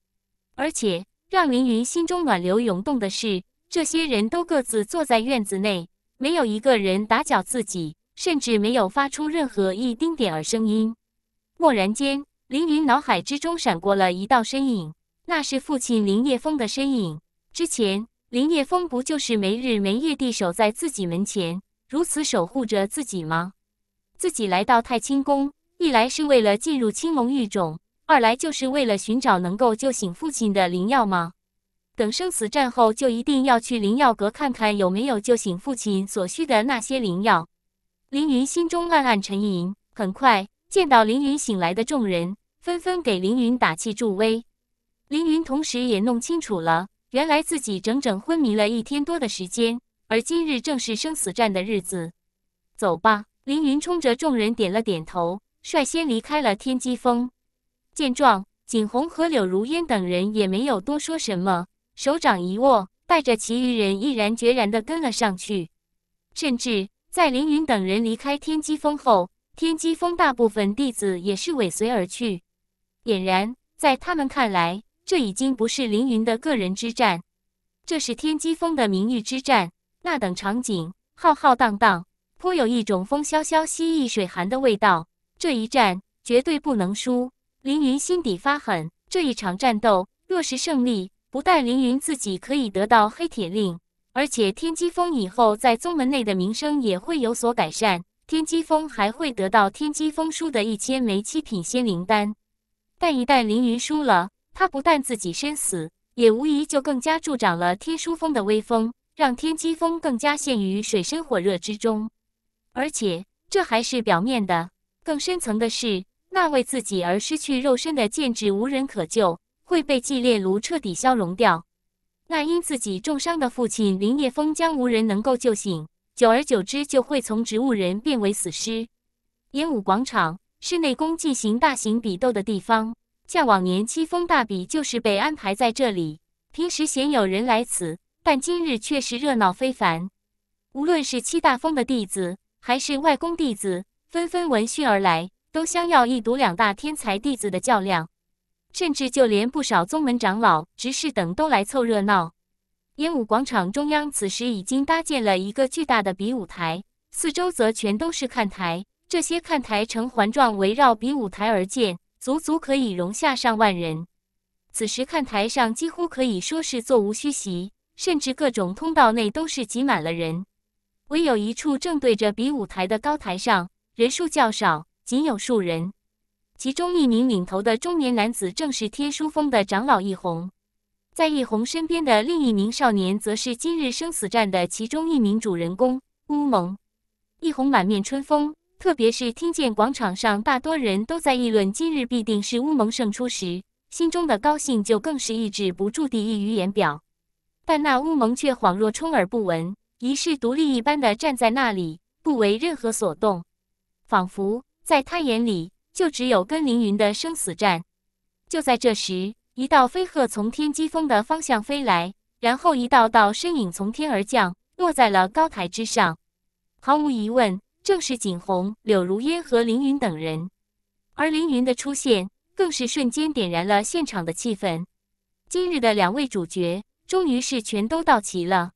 而且让凌云心中暖流涌动的是，这些人都各自坐在院子内，没有一个人打搅自己，甚至没有发出任何一丁点儿声音。蓦然间，凌云脑海之中闪过了一道身影。那是父亲林叶峰的身影。之前，林叶峰不就是没日没夜地守在自己门前，如此守护着自己吗？自己来到太清宫，一来是为了进入青龙玉种，二来就是为了寻找能够救醒父亲的灵药吗？等生死战后，就一定要去灵药阁看看有没有救醒父亲所需的那些灵药。凌云心中暗暗沉吟。很快，见到凌云醒来的众人纷纷给凌云打气助威。凌云同时也弄清楚了，原来自己整整昏迷了一天多的时间，而今日正是生死战的日子。走吧！凌云冲着众人点了点头，率先离开了天机峰。见状，景洪和柳如烟等人也没有多说什么，手掌一握，带着其余人毅然决然地跟了上去。甚至在凌云等人离开天机峰后，天机峰大部分弟子也是尾随而去，俨然在他们看来。这已经不是凌云的个人之战，这是天机峰的名誉之战。那等场景浩浩荡荡，颇有一种风萧萧兮易水寒的味道。这一战绝对不能输。凌云心底发狠，这一场战斗若是胜利，不但凌云自己可以得到黑铁令，而且天机峰以后在宗门内的名声也会有所改善。天机峰还会得到天机峰书的一千枚七品仙灵丹。但一旦凌云输了，他不但自己身死，也无疑就更加助长了天书峰的威风，让天机峰更加陷于水深火热之中。而且这还是表面的，更深层的是，那为自己而失去肉身的剑指无人可救，会被祭炼炉彻底消融掉；那因自己重伤的父亲林叶峰将无人能够救醒，久而久之就会从植物人变为死尸。演武广场是内功进行大型比斗的地方。像往年七峰大比就是被安排在这里，平时鲜有人来此，但今日却是热闹非凡。无论是七大峰的弟子，还是外公弟子，纷纷闻讯而来，都相要一睹两大天才弟子的较量。甚至就连不少宗门长老、执事等都来凑热闹。烟雾广场中央此时已经搭建了一个巨大的比武台，四周则全都是看台，这些看台呈环状围绕比武台而建。足足可以容下上万人，此时看台上几乎可以说是座无虚席，甚至各种通道内都是挤满了人，唯有一处正对着比武台的高台上人数较少，仅有数人。其中一名领头的中年男子正是天书峰的长老易红。在易红身边的另一名少年则是今日生死战的其中一名主人公乌蒙。易红满面春风。特别是听见广场上大多人都在议论今日必定是乌蒙胜出时，心中的高兴就更是抑制不住地溢于言表。但那乌蒙却恍若充耳不闻，疑是独立一般的站在那里，不为任何所动，仿佛在他眼里就只有跟凌云的生死战。就在这时，一道飞鹤从天机峰的方向飞来，然后一道道身影从天而降，落在了高台之上。毫无疑问。正是景洪、柳如烟和凌云等人，而凌云的出现更是瞬间点燃了现场的气氛。今日的两位主角终于是全都到齐了，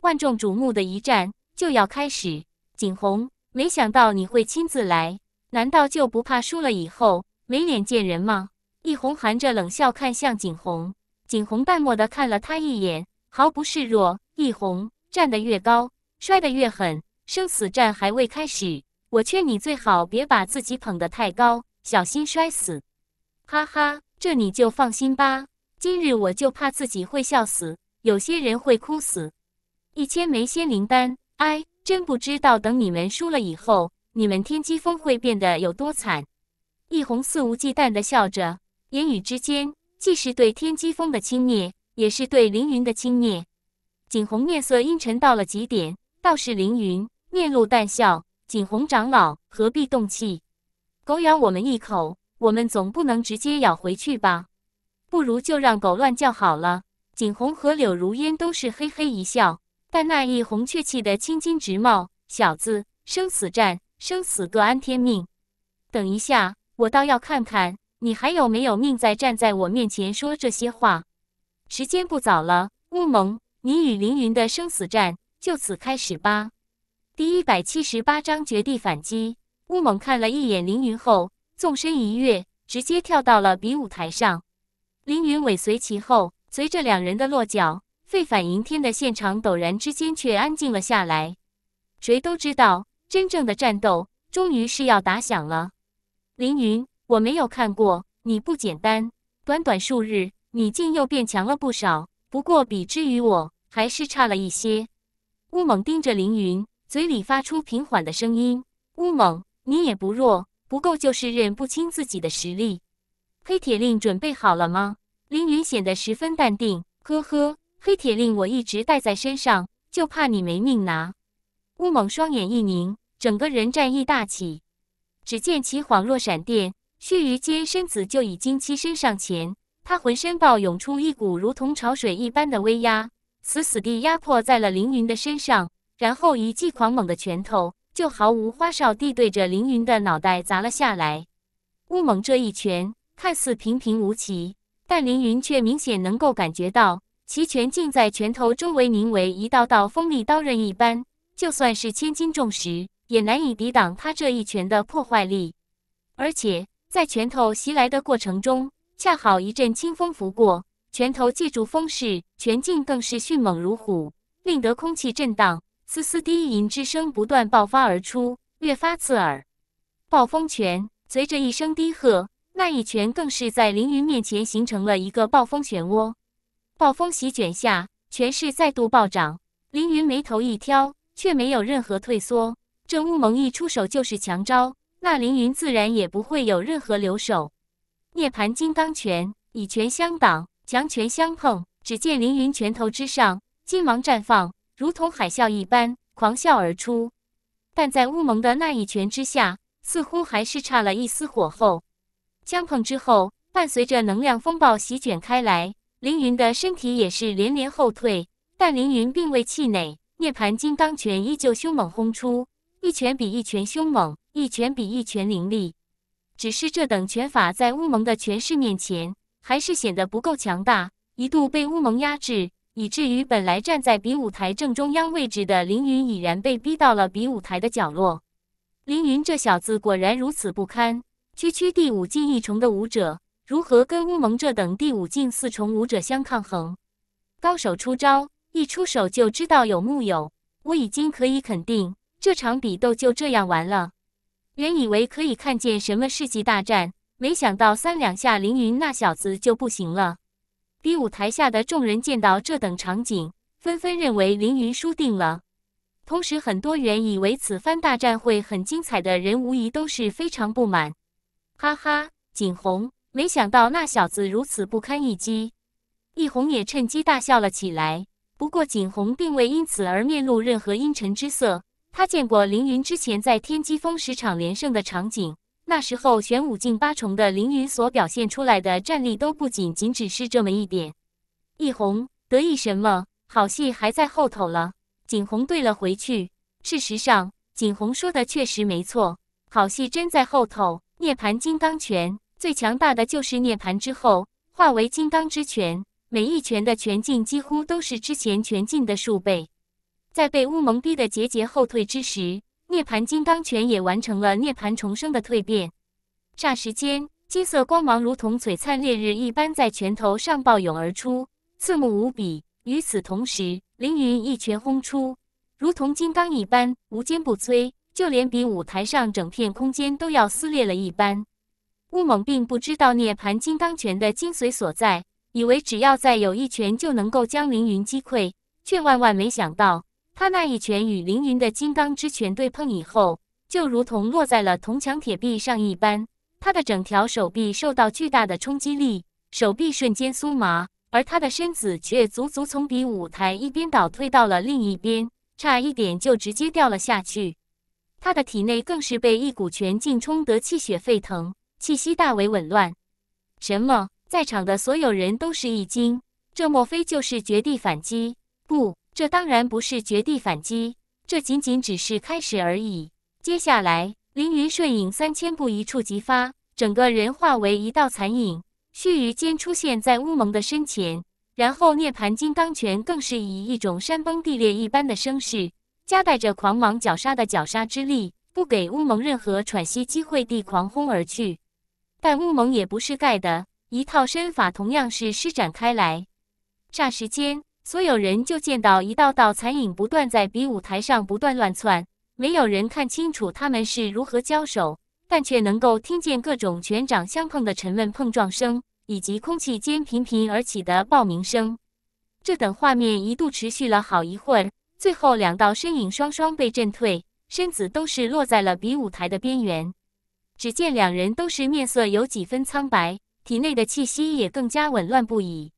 万众瞩目的一战就要开始。景洪，没想到你会亲自来，难道就不怕输了以后没脸见人吗？易红含着冷笑看向景洪，景洪淡漠的看了他一眼，毫不示弱。易红站得越高，摔得越狠。生死战还未开始，我劝你最好别把自己捧得太高，小心摔死。哈哈，这你就放心吧。今日我就怕自己会笑死，有些人会哭死。一千枚仙灵丹，哎，真不知道等你们输了以后，你们天机峰会变得有多惨。易红肆无忌惮的笑着，言语之间既是对天机峰的轻蔑，也是对凌云的轻蔑。景红面色阴沉到了极点，倒是凌云。面露淡笑，景洪长老何必动气？狗咬我们一口，我们总不能直接咬回去吧？不如就让狗乱叫好了。景洪和柳如烟都是嘿嘿一笑，但那一红却气得青筋直冒。小子，生死战，生死各安天命。等一下，我倒要看看你还有没有命再站在我面前说这些话。时间不早了，乌蒙，你与凌云的生死战就此开始吧。第一百七十八章绝地反击。乌蒙看了一眼凌云后，纵身一跃，直接跳到了比武台上。凌云尾随其后。随着两人的落脚，废反盈天的现场陡然之间却安静了下来。谁都知道，真正的战斗终于是要打响了。凌云，我没有看过，你不简单。短短数日，你竟又变强了不少。不过比之于我，还是差了一些。乌蒙盯着凌云。嘴里发出平缓的声音：“乌蒙，你也不弱，不够就是认不清自己的实力。”“黑铁令准备好了吗？”凌云显得十分淡定。“呵呵，黑铁令我一直带在身上，就怕你没命拿。”乌蒙双眼一凝，整个人战意大起。只见其恍若闪电，须臾间身子就已经栖身上前。他浑身暴涌出一股如同潮水一般的威压，死死地压迫在了凌云的身上。然后一记狂猛的拳头就毫无花哨地对着凌云的脑袋砸了下来。乌蒙这一拳看似平平无奇，但凌云却明显能够感觉到其拳劲在拳头周围凝为一道道锋利刀刃一般，就算是千斤重石也难以抵挡他这一拳的破坏力。而且在拳头袭来的过程中，恰好一阵清风拂过，拳头借助风势，拳劲更是迅猛如虎，令得空气震荡。嘶嘶低吟之声不断爆发而出，越发刺耳。暴风拳随着一声低喝，那一拳更是在凌云面前形成了一个暴风漩涡。暴风席卷下，拳势再度暴涨。凌云眉头一挑，却没有任何退缩。这乌蒙一出手就是强招，那凌云自然也不会有任何留手。涅槃金刚拳，以拳相挡，强拳相碰。只见凌云拳头之上金芒绽放。如同海啸一般狂啸而出，但在乌蒙的那一拳之下，似乎还是差了一丝火候。相碰之后，伴随着能量风暴席卷开来，凌云的身体也是连连后退。但凌云并未气馁，涅槃金刚拳依旧凶猛轰出，一拳比一拳凶猛，一拳比一拳凌厉。只是这等拳法在乌蒙的拳势面前，还是显得不够强大，一度被乌蒙压制。以至于本来站在比武台正中央位置的凌云，已然被逼到了比武台的角落。凌云这小子果然如此不堪，区区第五境一重的武者，如何跟乌蒙这等第五境四重武者相抗衡？高手出招，一出手就知道有木有。我已经可以肯定，这场比斗就这样完了。原以为可以看见什么世纪大战，没想到三两下，凌云那小子就不行了。比武台下的众人见到这等场景，纷纷认为凌云输定了。同时，很多原以为此番大战会很精彩的人，无疑都是非常不满。哈哈，锦洪，没想到那小子如此不堪一击！一红也趁机大笑了起来。不过，锦洪并未因此而面露任何阴沉之色。他见过凌云之前在天机峰十场连胜的场景。那时候，玄武境八重的凌云所表现出来的战力，都不仅仅只是这么一点。易红得意什么？好戏还在后头了。景洪对了回去。事实上，景洪说的确实没错，好戏真在后头。涅槃金刚拳最强大的就是涅槃之后化为金刚之拳，每一拳的拳劲几乎都是之前拳劲的数倍。在被乌蒙逼得节节后退之时。涅槃金刚拳也完成了涅槃重生的蜕变，霎时间金色光芒如同璀璨烈日一般在拳头上暴涌而出，刺目无比。与此同时，凌云一拳轰出，如同金刚一般无坚不摧，就连比舞台上整片空间都要撕裂了一般。乌蒙并不知道涅槃金刚拳的精髓所在，以为只要再有一拳就能够将凌云击溃，却万万没想到。他那一拳与凌云的金刚之拳对碰以后，就如同落在了铜墙铁壁上一般，他的整条手臂受到巨大的冲击力，手臂瞬间酥麻，而他的身子却足足从比武台一边倒退到了另一边，差一点就直接掉了下去。他的体内更是被一股拳劲冲得气血沸腾，气息大为紊乱。什么？在场的所有人都是一惊，这莫非就是绝地反击？不。这当然不是绝地反击，这仅仅只是开始而已。接下来，凌云瞬影三千步一触即发，整个人化为一道残影，须臾间出现在乌蒙的身前。然后，涅槃金刚拳更是以一种山崩地裂一般的声势，夹带着狂蟒绞杀的绞杀之力，不给乌蒙任何喘息机会地狂轰而去。但乌蒙也不是盖的，一套身法同样是施展开来，霎时间。所有人就见到一道道残影不断在比武台上不断乱窜，没有人看清楚他们是如何交手，但却能够听见各种拳掌相碰的沉闷碰撞声，以及空气间频频而起的爆鸣声。这等画面一度持续了好一会儿，最后两道身影双双被震退，身子都是落在了比武台的边缘。只见两人都是面色有几分苍白，体内的气息也更加紊乱不已。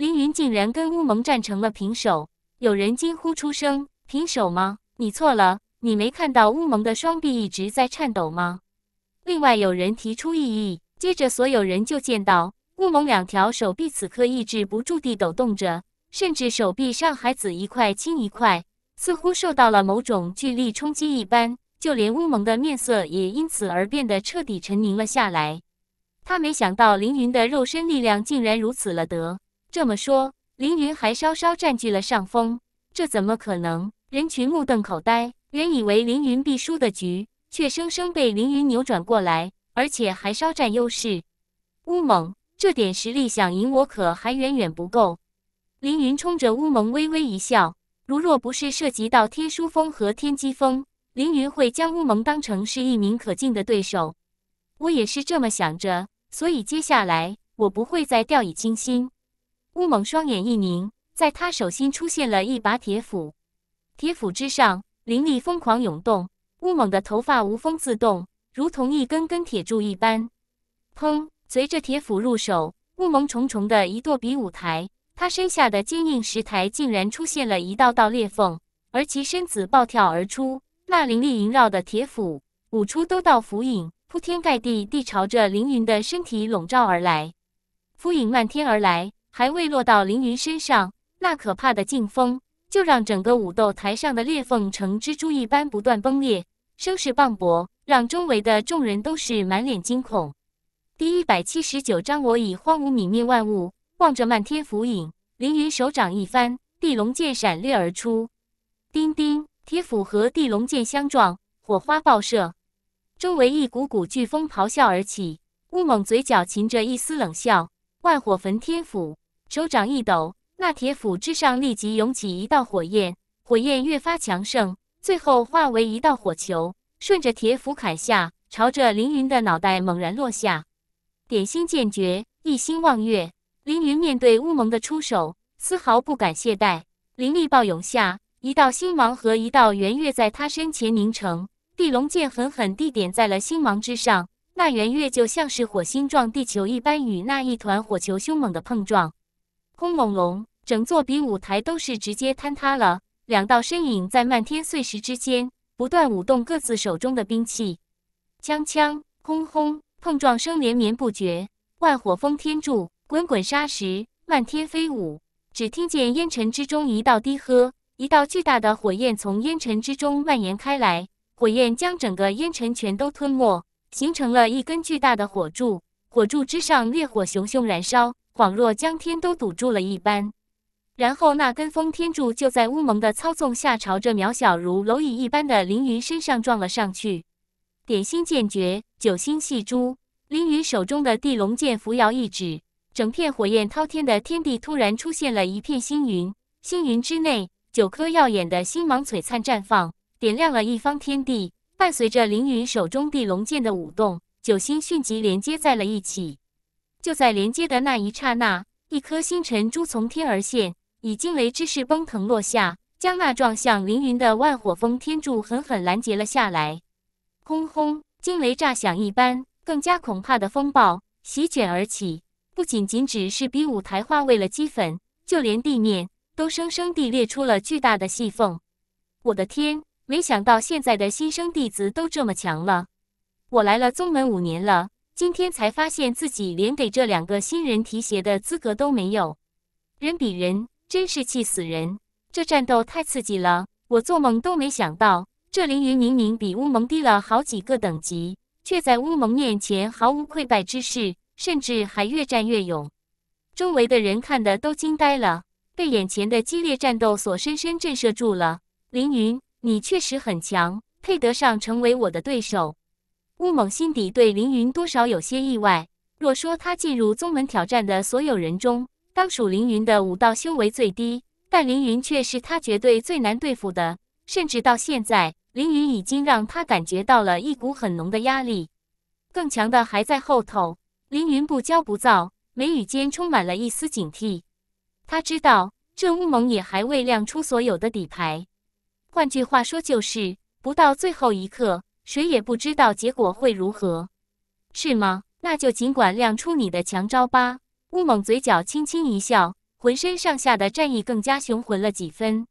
凌云竟然跟乌蒙战成了平手，有人惊呼出声：“平手吗？你错了，你没看到乌蒙的双臂一直在颤抖吗？”另外有人提出异议，接着所有人就见到乌蒙两条手臂此刻抑制不住地抖动着，甚至手臂上还紫一块青一块，似乎受到了某种巨力冲击一般。就连乌蒙的面色也因此而变得彻底沉凝了下来。他没想到凌云的肉身力量竟然如此了得。这么说，凌云还稍稍占据了上风，这怎么可能？人群目瞪口呆，原以为凌云必输的局，却生生被凌云扭转过来，而且还稍占优势。乌蒙，这点实力想赢我可还远远不够。凌云冲着乌蒙微微一笑，如若不是涉及到天书峰和天机峰，凌云会将乌蒙当成是一名可敬的对手。我也是这么想着，所以接下来我不会再掉以轻心。乌蒙双眼一凝，在他手心出现了一把铁斧，铁斧之上灵力疯狂涌动，乌蒙的头发无风自动，如同一根根铁柱一般。砰！随着铁斧入手，乌蒙重重的一跺比武台，他身下的坚硬石台竟然出现了一道道裂缝，而其身子暴跳而出，那灵力萦绕的铁斧舞出多道斧影，铺天盖地地朝着凌云的身体笼罩而来，斧影漫天而来。还未落到凌云身上，那可怕的劲风就让整个武斗台上的裂缝呈蜘蛛一般不断崩裂，声势磅礴，让周围的众人都是满脸惊恐。第一百七十九章，我以荒芜泯灭万物。望着漫天浮影，凌云手掌一翻，地龙剑闪掠而出。叮叮，铁斧和地龙剑相撞，火花爆射，周围一股股飓风咆哮而起。乌蒙嘴角噙着一丝冷笑，万火焚天斧。手掌一抖，那铁斧之上立即涌起一道火焰，火焰越发强盛，最后化为一道火球，顺着铁斧砍下，朝着凌云的脑袋猛然落下。点心剑诀，一心望月。凌云面对乌蒙的出手，丝毫不敢懈怠，灵力暴涌下，一道星芒和一道圆月在他身前凝成，地龙剑狠狠地点在了星芒之上，那圆月就像是火星撞地球一般，与那一团火球凶猛的碰撞。轰隆隆！整座比武台都是直接坍塌了。两道身影在漫天碎石之间不断舞动各自手中的兵器，锵锵！轰轰！碰撞声连绵不绝。万火封天柱，滚滚沙石漫天飞舞。只听见烟尘之中一道低喝，一道巨大的火焰从烟尘之中蔓延开来，火焰将整个烟尘全都吞没，形成了一根巨大的火柱。火柱之上，烈火熊熊燃烧。恍若将天都堵住了一般，然后那根风天柱就在乌蒙的操纵下，朝着渺小如蝼蚁一般的凌云身上撞了上去。点心剑诀，九星系珠。凌云手中的地龙剑扶摇一指，整片火焰滔天的天地突然出现了一片星云，星云之内九颗耀眼的星芒璀璨绽放，点亮了一方天地。伴随着凌云手中地龙剑的舞动，九星迅疾连接在了一起。就在连接的那一刹那，一颗星辰珠从天而现，以惊雷之势崩腾落下，将那撞向凌云的万火峰天柱狠狠拦截了下来。轰轰，惊雷炸响一般，更加恐怕的风暴席卷而起，不仅仅只是比武台化为了齑粉，就连地面都生生地裂出了巨大的细缝。我的天，没想到现在的新生弟子都这么强了！我来了宗门五年了。今天才发现自己连给这两个新人提鞋的资格都没有，人比人真是气死人！这战斗太刺激了，我做梦都没想到，这凌云明明比乌蒙低了好几个等级，却在乌蒙面前毫无溃败之势，甚至还越战越勇。周围的人看的都惊呆了，被眼前的激烈战斗所深深震慑住了。凌云，你确实很强，配得上成为我的对手。乌蒙心底对凌云多少有些意外。若说他进入宗门挑战的所有人中，当属凌云的武道修为最低，但凌云却是他绝对最难对付的。甚至到现在，凌云已经让他感觉到了一股很浓的压力。更强的还在后头。凌云不骄不躁，眉宇间充满了一丝警惕。他知道，这乌蒙也还未亮出所有的底牌。换句话说，就是不到最后一刻。谁也不知道结果会如何，是吗？那就尽管亮出你的强招吧！乌蒙嘴角轻轻一笑，浑身上下的战意更加雄浑了几分。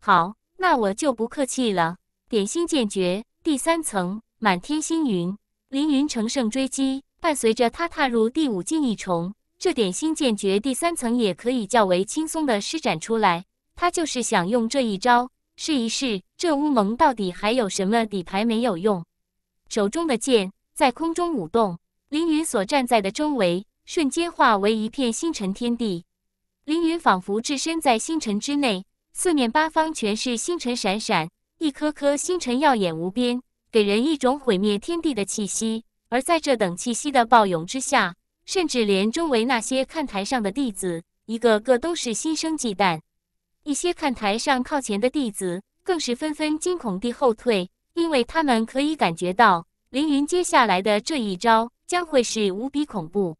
好，那我就不客气了。点心剑诀第三层，满天星云。凌云乘胜追击，伴随着他踏入第五境一重，这点心剑诀第三层也可以较为轻松地施展出来。他就是想用这一招。试一试，这乌蒙到底还有什么底牌没有用？手中的剑在空中舞动，凌云所站在的周围瞬间化为一片星辰天地。凌云仿佛置身在星辰之内，四面八方全是星辰闪闪，一颗颗星辰耀眼无边，给人一种毁灭天地的气息。而在这等气息的暴涌之下，甚至连周围那些看台上的弟子，一个个都是心生忌惮。一些看台上靠前的弟子更是纷纷惊恐地后退，因为他们可以感觉到凌云接下来的这一招将会是无比恐怖。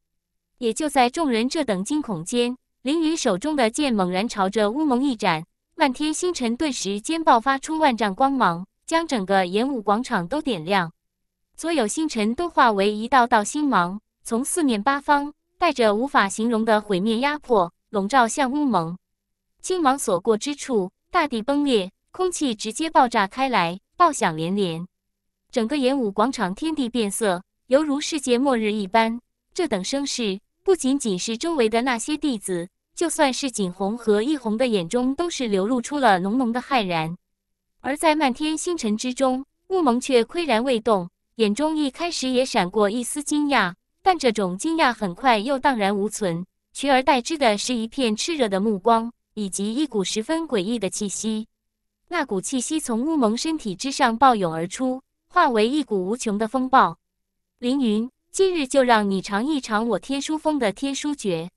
也就在众人这等惊恐间，凌云手中的剑猛然朝着乌蒙一斩，漫天星辰顿时间爆发出万丈光芒，将整个演武广场都点亮。所有星辰都化为一道道星芒，从四面八方带着无法形容的毁灭压迫，笼罩向乌蒙。青芒所过之处，大地崩裂，空气直接爆炸开来，爆响连连。整个演武广场天地变色，犹如世界末日一般。这等声势，不仅仅是周围的那些弟子，就算是景洪和易红的眼中，都是流露出了浓浓的骇然。而在漫天星辰之中，雾蒙却岿然未动，眼中一开始也闪过一丝惊讶，但这种惊讶很快又荡然无存，取而代之的是一片炽热的目光。以及一股十分诡异的气息，那股气息从乌蒙身体之上暴涌而出，化为一股无穷的风暴。凌云，今日就让你尝一尝我天书峰的天书诀！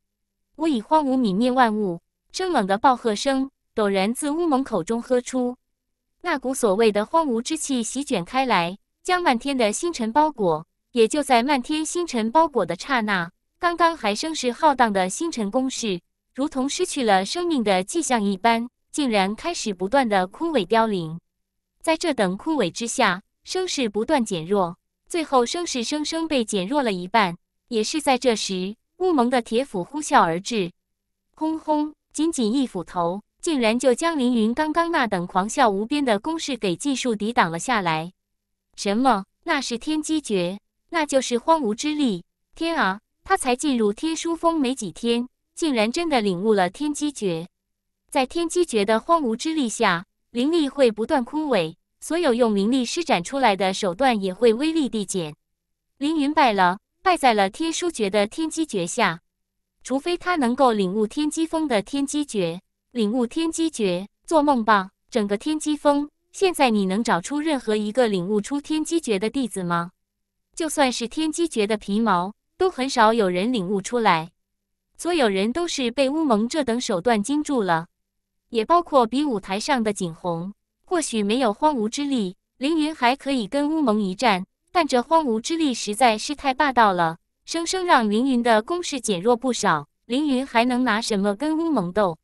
我以荒芜泯灭万物。生冷的暴喝声陡然自乌蒙口中喝出，那股所谓的荒芜之气席卷开来，将漫天的星辰包裹。也就在漫天星辰包裹的刹那，刚刚还声势浩荡的星辰攻势。如同失去了生命的迹象一般，竟然开始不断的枯萎凋零。在这等枯萎之下，声势不断减弱，最后声势生生被减弱了一半。也是在这时，乌蒙的铁斧呼啸而至，轰轰！仅仅一斧头，竟然就将凌云刚刚那等狂笑无边的攻势给尽数抵挡了下来。什么？那是天机诀？那就是荒芜之力？天啊！他才进入天书峰没几天。竟然真的领悟了天机诀，在天机诀的荒芜之力下，灵力会不断枯萎，所有用灵力施展出来的手段也会威力递减。凌云败了，败在了天书诀的天机诀下。除非他能够领悟天机峰的天机诀，领悟天机诀，做梦吧！整个天机峰，现在你能找出任何一个领悟出天机诀的弟子吗？就算是天机诀的皮毛，都很少有人领悟出来。所有人都是被乌蒙这等手段惊住了，也包括比舞台上的景洪。或许没有荒芜之力，凌云还可以跟乌蒙一战，但这荒芜之力实在是太霸道了，生生让凌云的攻势减弱不少。凌云还能拿什么跟乌蒙斗？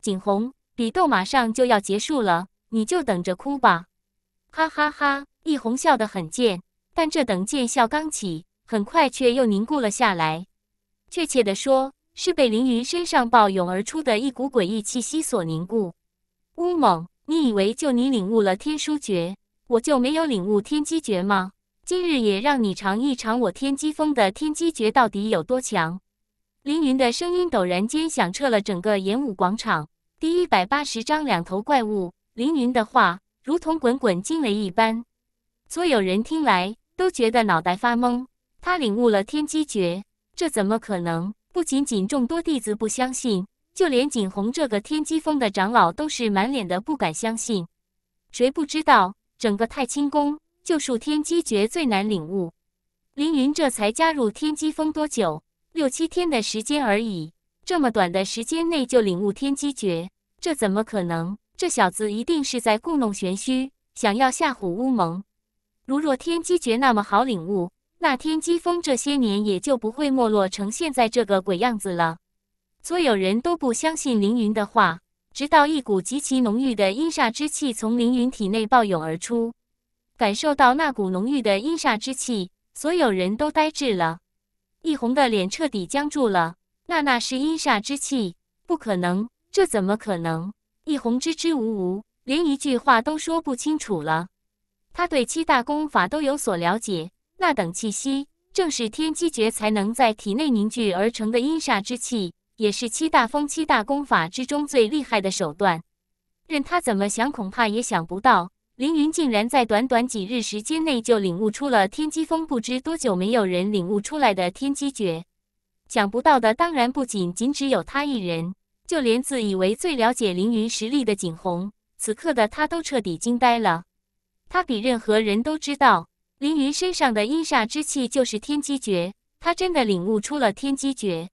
景洪，比斗马上就要结束了，你就等着哭吧！哈哈哈，易红笑得很贱，但这等贱笑刚起，很快却又凝固了下来。确切的说。是被凌云身上暴涌而出的一股诡异气息所凝固。乌蒙，你以为就你领悟了天书诀，我就没有领悟天机诀吗？今日也让你尝一尝我天机峰的天机诀到底有多强！凌云的声音陡然间响彻了整个演武广场。第一百八十章两头怪物。凌云的话如同滚滚惊雷一般，所有人听来都觉得脑袋发懵。他领悟了天机诀，这怎么可能？不仅仅众多弟子不相信，就连景洪这个天机峰的长老都是满脸的不敢相信。谁不知道，整个太清宫就数天机诀最难领悟。凌云这才加入天机峰多久？六七天的时间而已，这么短的时间内就领悟天机诀，这怎么可能？这小子一定是在故弄玄虚，想要吓唬乌蒙。如若天机诀那么好领悟？那天机风这些年也就不会没落成现在这个鬼样子了。所有人都不相信凌云的话，直到一股极其浓郁的阴煞之气从凌云体内暴涌而出。感受到那股浓郁的阴煞之气，所有人都呆滞了。易红的脸彻底僵住了。那那是阴煞之气，不可能，这怎么可能？易红支支吾吾，连一句话都说不清楚了。他对七大功法都有所了解。那等气息，正是天机诀才能在体内凝聚而成的阴煞之气，也是七大风七大功法之中最厉害的手段。任他怎么想，恐怕也想不到，凌云竟然在短短几日时间内就领悟出了天机风，不知多久没有人领悟出来的天机诀。想不到的当然不仅仅只有他一人，就连自以为最了解凌云实力的景洪，此刻的他都彻底惊呆了。他比任何人都知道。凌云身上的阴煞之气就是天机诀，他真的领悟出了天机诀。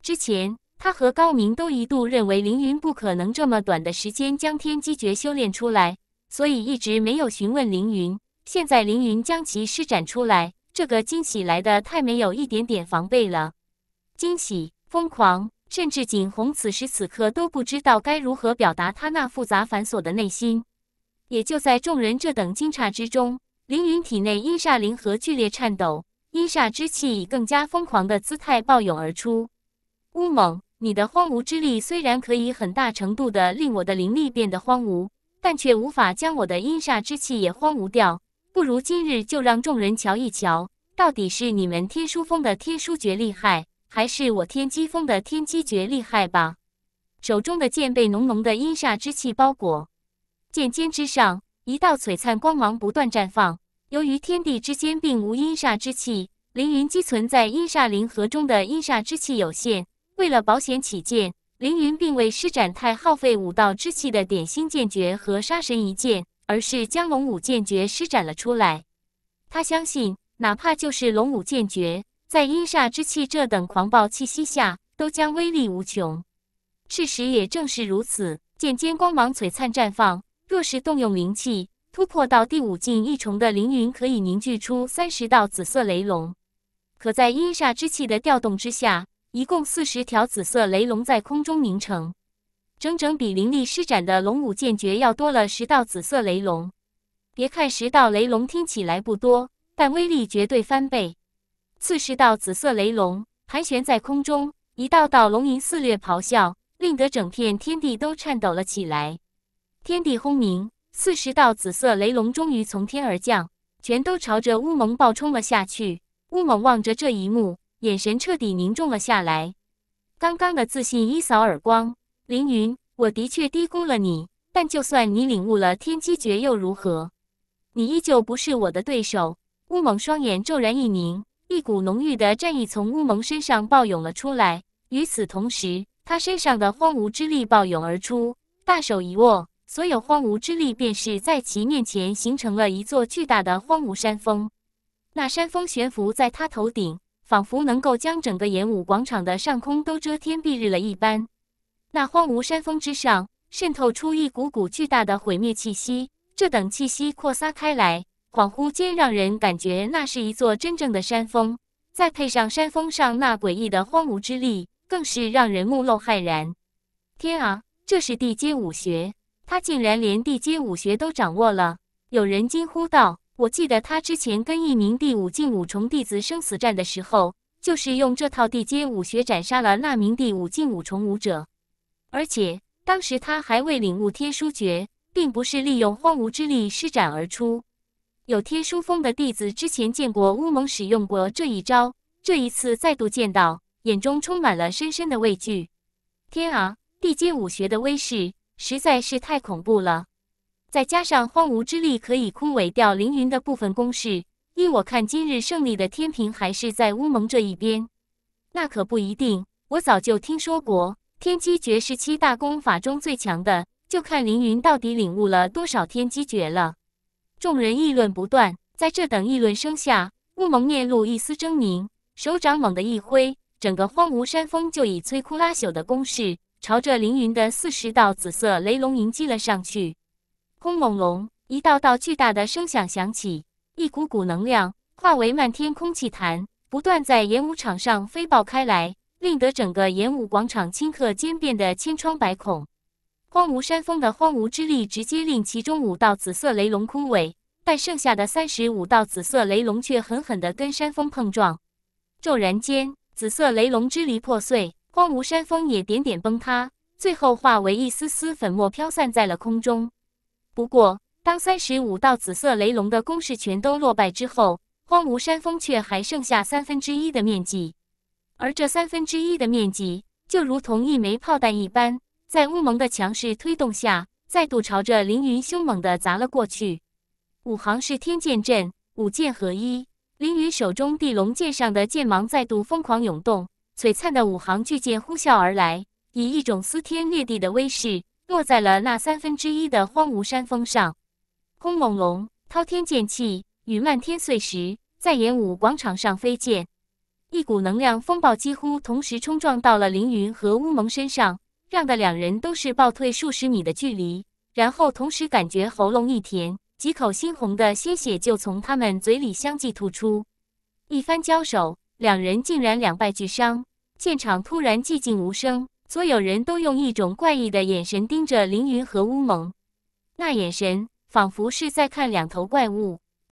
之前他和高明都一度认为凌云不可能这么短的时间将天机诀修炼出来，所以一直没有询问凌云。现在凌云将其施展出来，这个惊喜来的太没有一点点防备了，惊喜、疯狂，甚至景洪此时此刻都不知道该如何表达他那复杂繁琐的内心。也就在众人这等惊诧之中。凌云体内阴煞灵核剧烈颤抖，阴煞之气以更加疯狂的姿态暴涌而出。乌蒙，你的荒芜之力虽然可以很大程度的令我的灵力变得荒芜，但却无法将我的阴煞之气也荒芜掉。不如今日就让众人瞧一瞧，到底是你们天书峰的天书诀厉害，还是我天机峰的天机诀厉害吧！手中的剑被浓浓的阴煞之气包裹，剑尖之上。一道璀璨光芒不断绽放。由于天地之间并无阴煞之气，凌云积存在阴煞灵核中的阴煞之气有限。为了保险起见，凌云并未施展太耗费武道之气的点心剑诀和杀神一剑，而是将龙武剑诀施展了出来。他相信，哪怕就是龙武剑诀，在阴煞之气这等狂暴气息下，都将威力无穷。事实也正是如此，剑尖光芒璀璨绽放。若是动用灵气突破到第五境一重的凌云，可以凝聚出三十道紫色雷龙。可在阴煞之气的调动之下，一共四十条紫色雷龙在空中凝成，整整比凌力施展的龙武剑诀要多了十道紫色雷龙。别看十道雷龙听起来不多，但威力绝对翻倍。四十道紫色雷龙盘旋在空中，一道道龙吟肆虐咆哮，令得整片天地都颤抖了起来。天地轰鸣，四十道紫色雷龙终于从天而降，全都朝着乌蒙暴冲了下去。乌蒙望着这一幕，眼神彻底凝重了下来，刚刚的自信一扫而光。凌云，我的确低估了你，但就算你领悟了天机诀又如何？你依旧不是我的对手。乌蒙双眼骤然一凝，一股浓郁的战意从乌蒙身上暴涌了出来。与此同时，他身上的荒芜之力暴涌而出，大手一握。所有荒芜之力便是在其面前形成了一座巨大的荒芜山峰，那山峰悬浮在他头顶，仿佛能够将整个演武广场的上空都遮天蔽日了一般。那荒芜山峰之上渗透出一股股巨大的毁灭气息，这等气息扩散开来，恍惚间让人感觉那是一座真正的山峰。再配上山峰上那诡异的荒芜之力，更是让人目露骇然。天啊，这是地阶武学！他竟然连地阶武学都掌握了！有人惊呼道：“我记得他之前跟一名第五境五重弟子生死战的时候，就是用这套地阶武学斩杀了那名第五境五重武者。而且当时他还未领悟天书诀，并不是利用荒芜之力施展而出。有天书峰的弟子之前见过乌蒙使用过这一招，这一次再度见到，眼中充满了深深的畏惧。天啊，地阶武学的威势！”实在是太恐怖了，再加上荒芜之力可以枯萎掉凌云的部分攻势，依我看，今日胜利的天平还是在乌蒙这一边。那可不一定，我早就听说过天机诀是七大功法中最强的，就看凌云到底领悟了多少天机诀了。众人议论不断，在这等议论声下，乌蒙面露一丝狰狞，手掌猛地一挥，整个荒芜山峰就以摧枯拉朽的攻势。朝着凌云的四十道紫色雷龙迎击了上去，轰隆隆，一道道巨大的声响响起，一股股能量化为漫天空气弹，不断在演武场上飞爆开来，令得整个演武广场顷刻间变得千疮百孔。荒芜山峰的荒芜之力直接令其中五道紫色雷龙枯萎，但剩下的三十五道紫色雷龙却狠狠地跟山峰碰撞，骤然间，紫色雷龙支离破碎。荒芜山峰也点点崩塌，最后化为一丝丝粉末飘散在了空中。不过，当三十五道紫色雷龙的攻势全都落败之后，荒芜山峰却还剩下三分之一的面积。而这三分之一的面积，就如同一枚炮弹一般，在乌蒙的强势推动下，再度朝着凌云凶猛地砸了过去。五行是天剑阵，五剑合一。凌云手中地龙剑上的剑芒再度疯狂涌动。璀璨的五行巨剑呼啸而来，以一种撕天裂地的威势落在了那三分之一的荒芜山峰上。轰隆隆，滔天剑气与漫天碎石在演武广场上飞溅，一股能量风暴几乎同时冲撞到了凌云和乌蒙身上，让的两人都是暴退数十米的距离。然后同时感觉喉咙一甜，几口猩红的鲜血就从他们嘴里相继吐出。一番交手。两人竟然两败俱伤，现场突然寂静无声，所有人都用一种怪异的眼神盯着凌云和乌蒙，那眼神仿佛是在看两头怪物。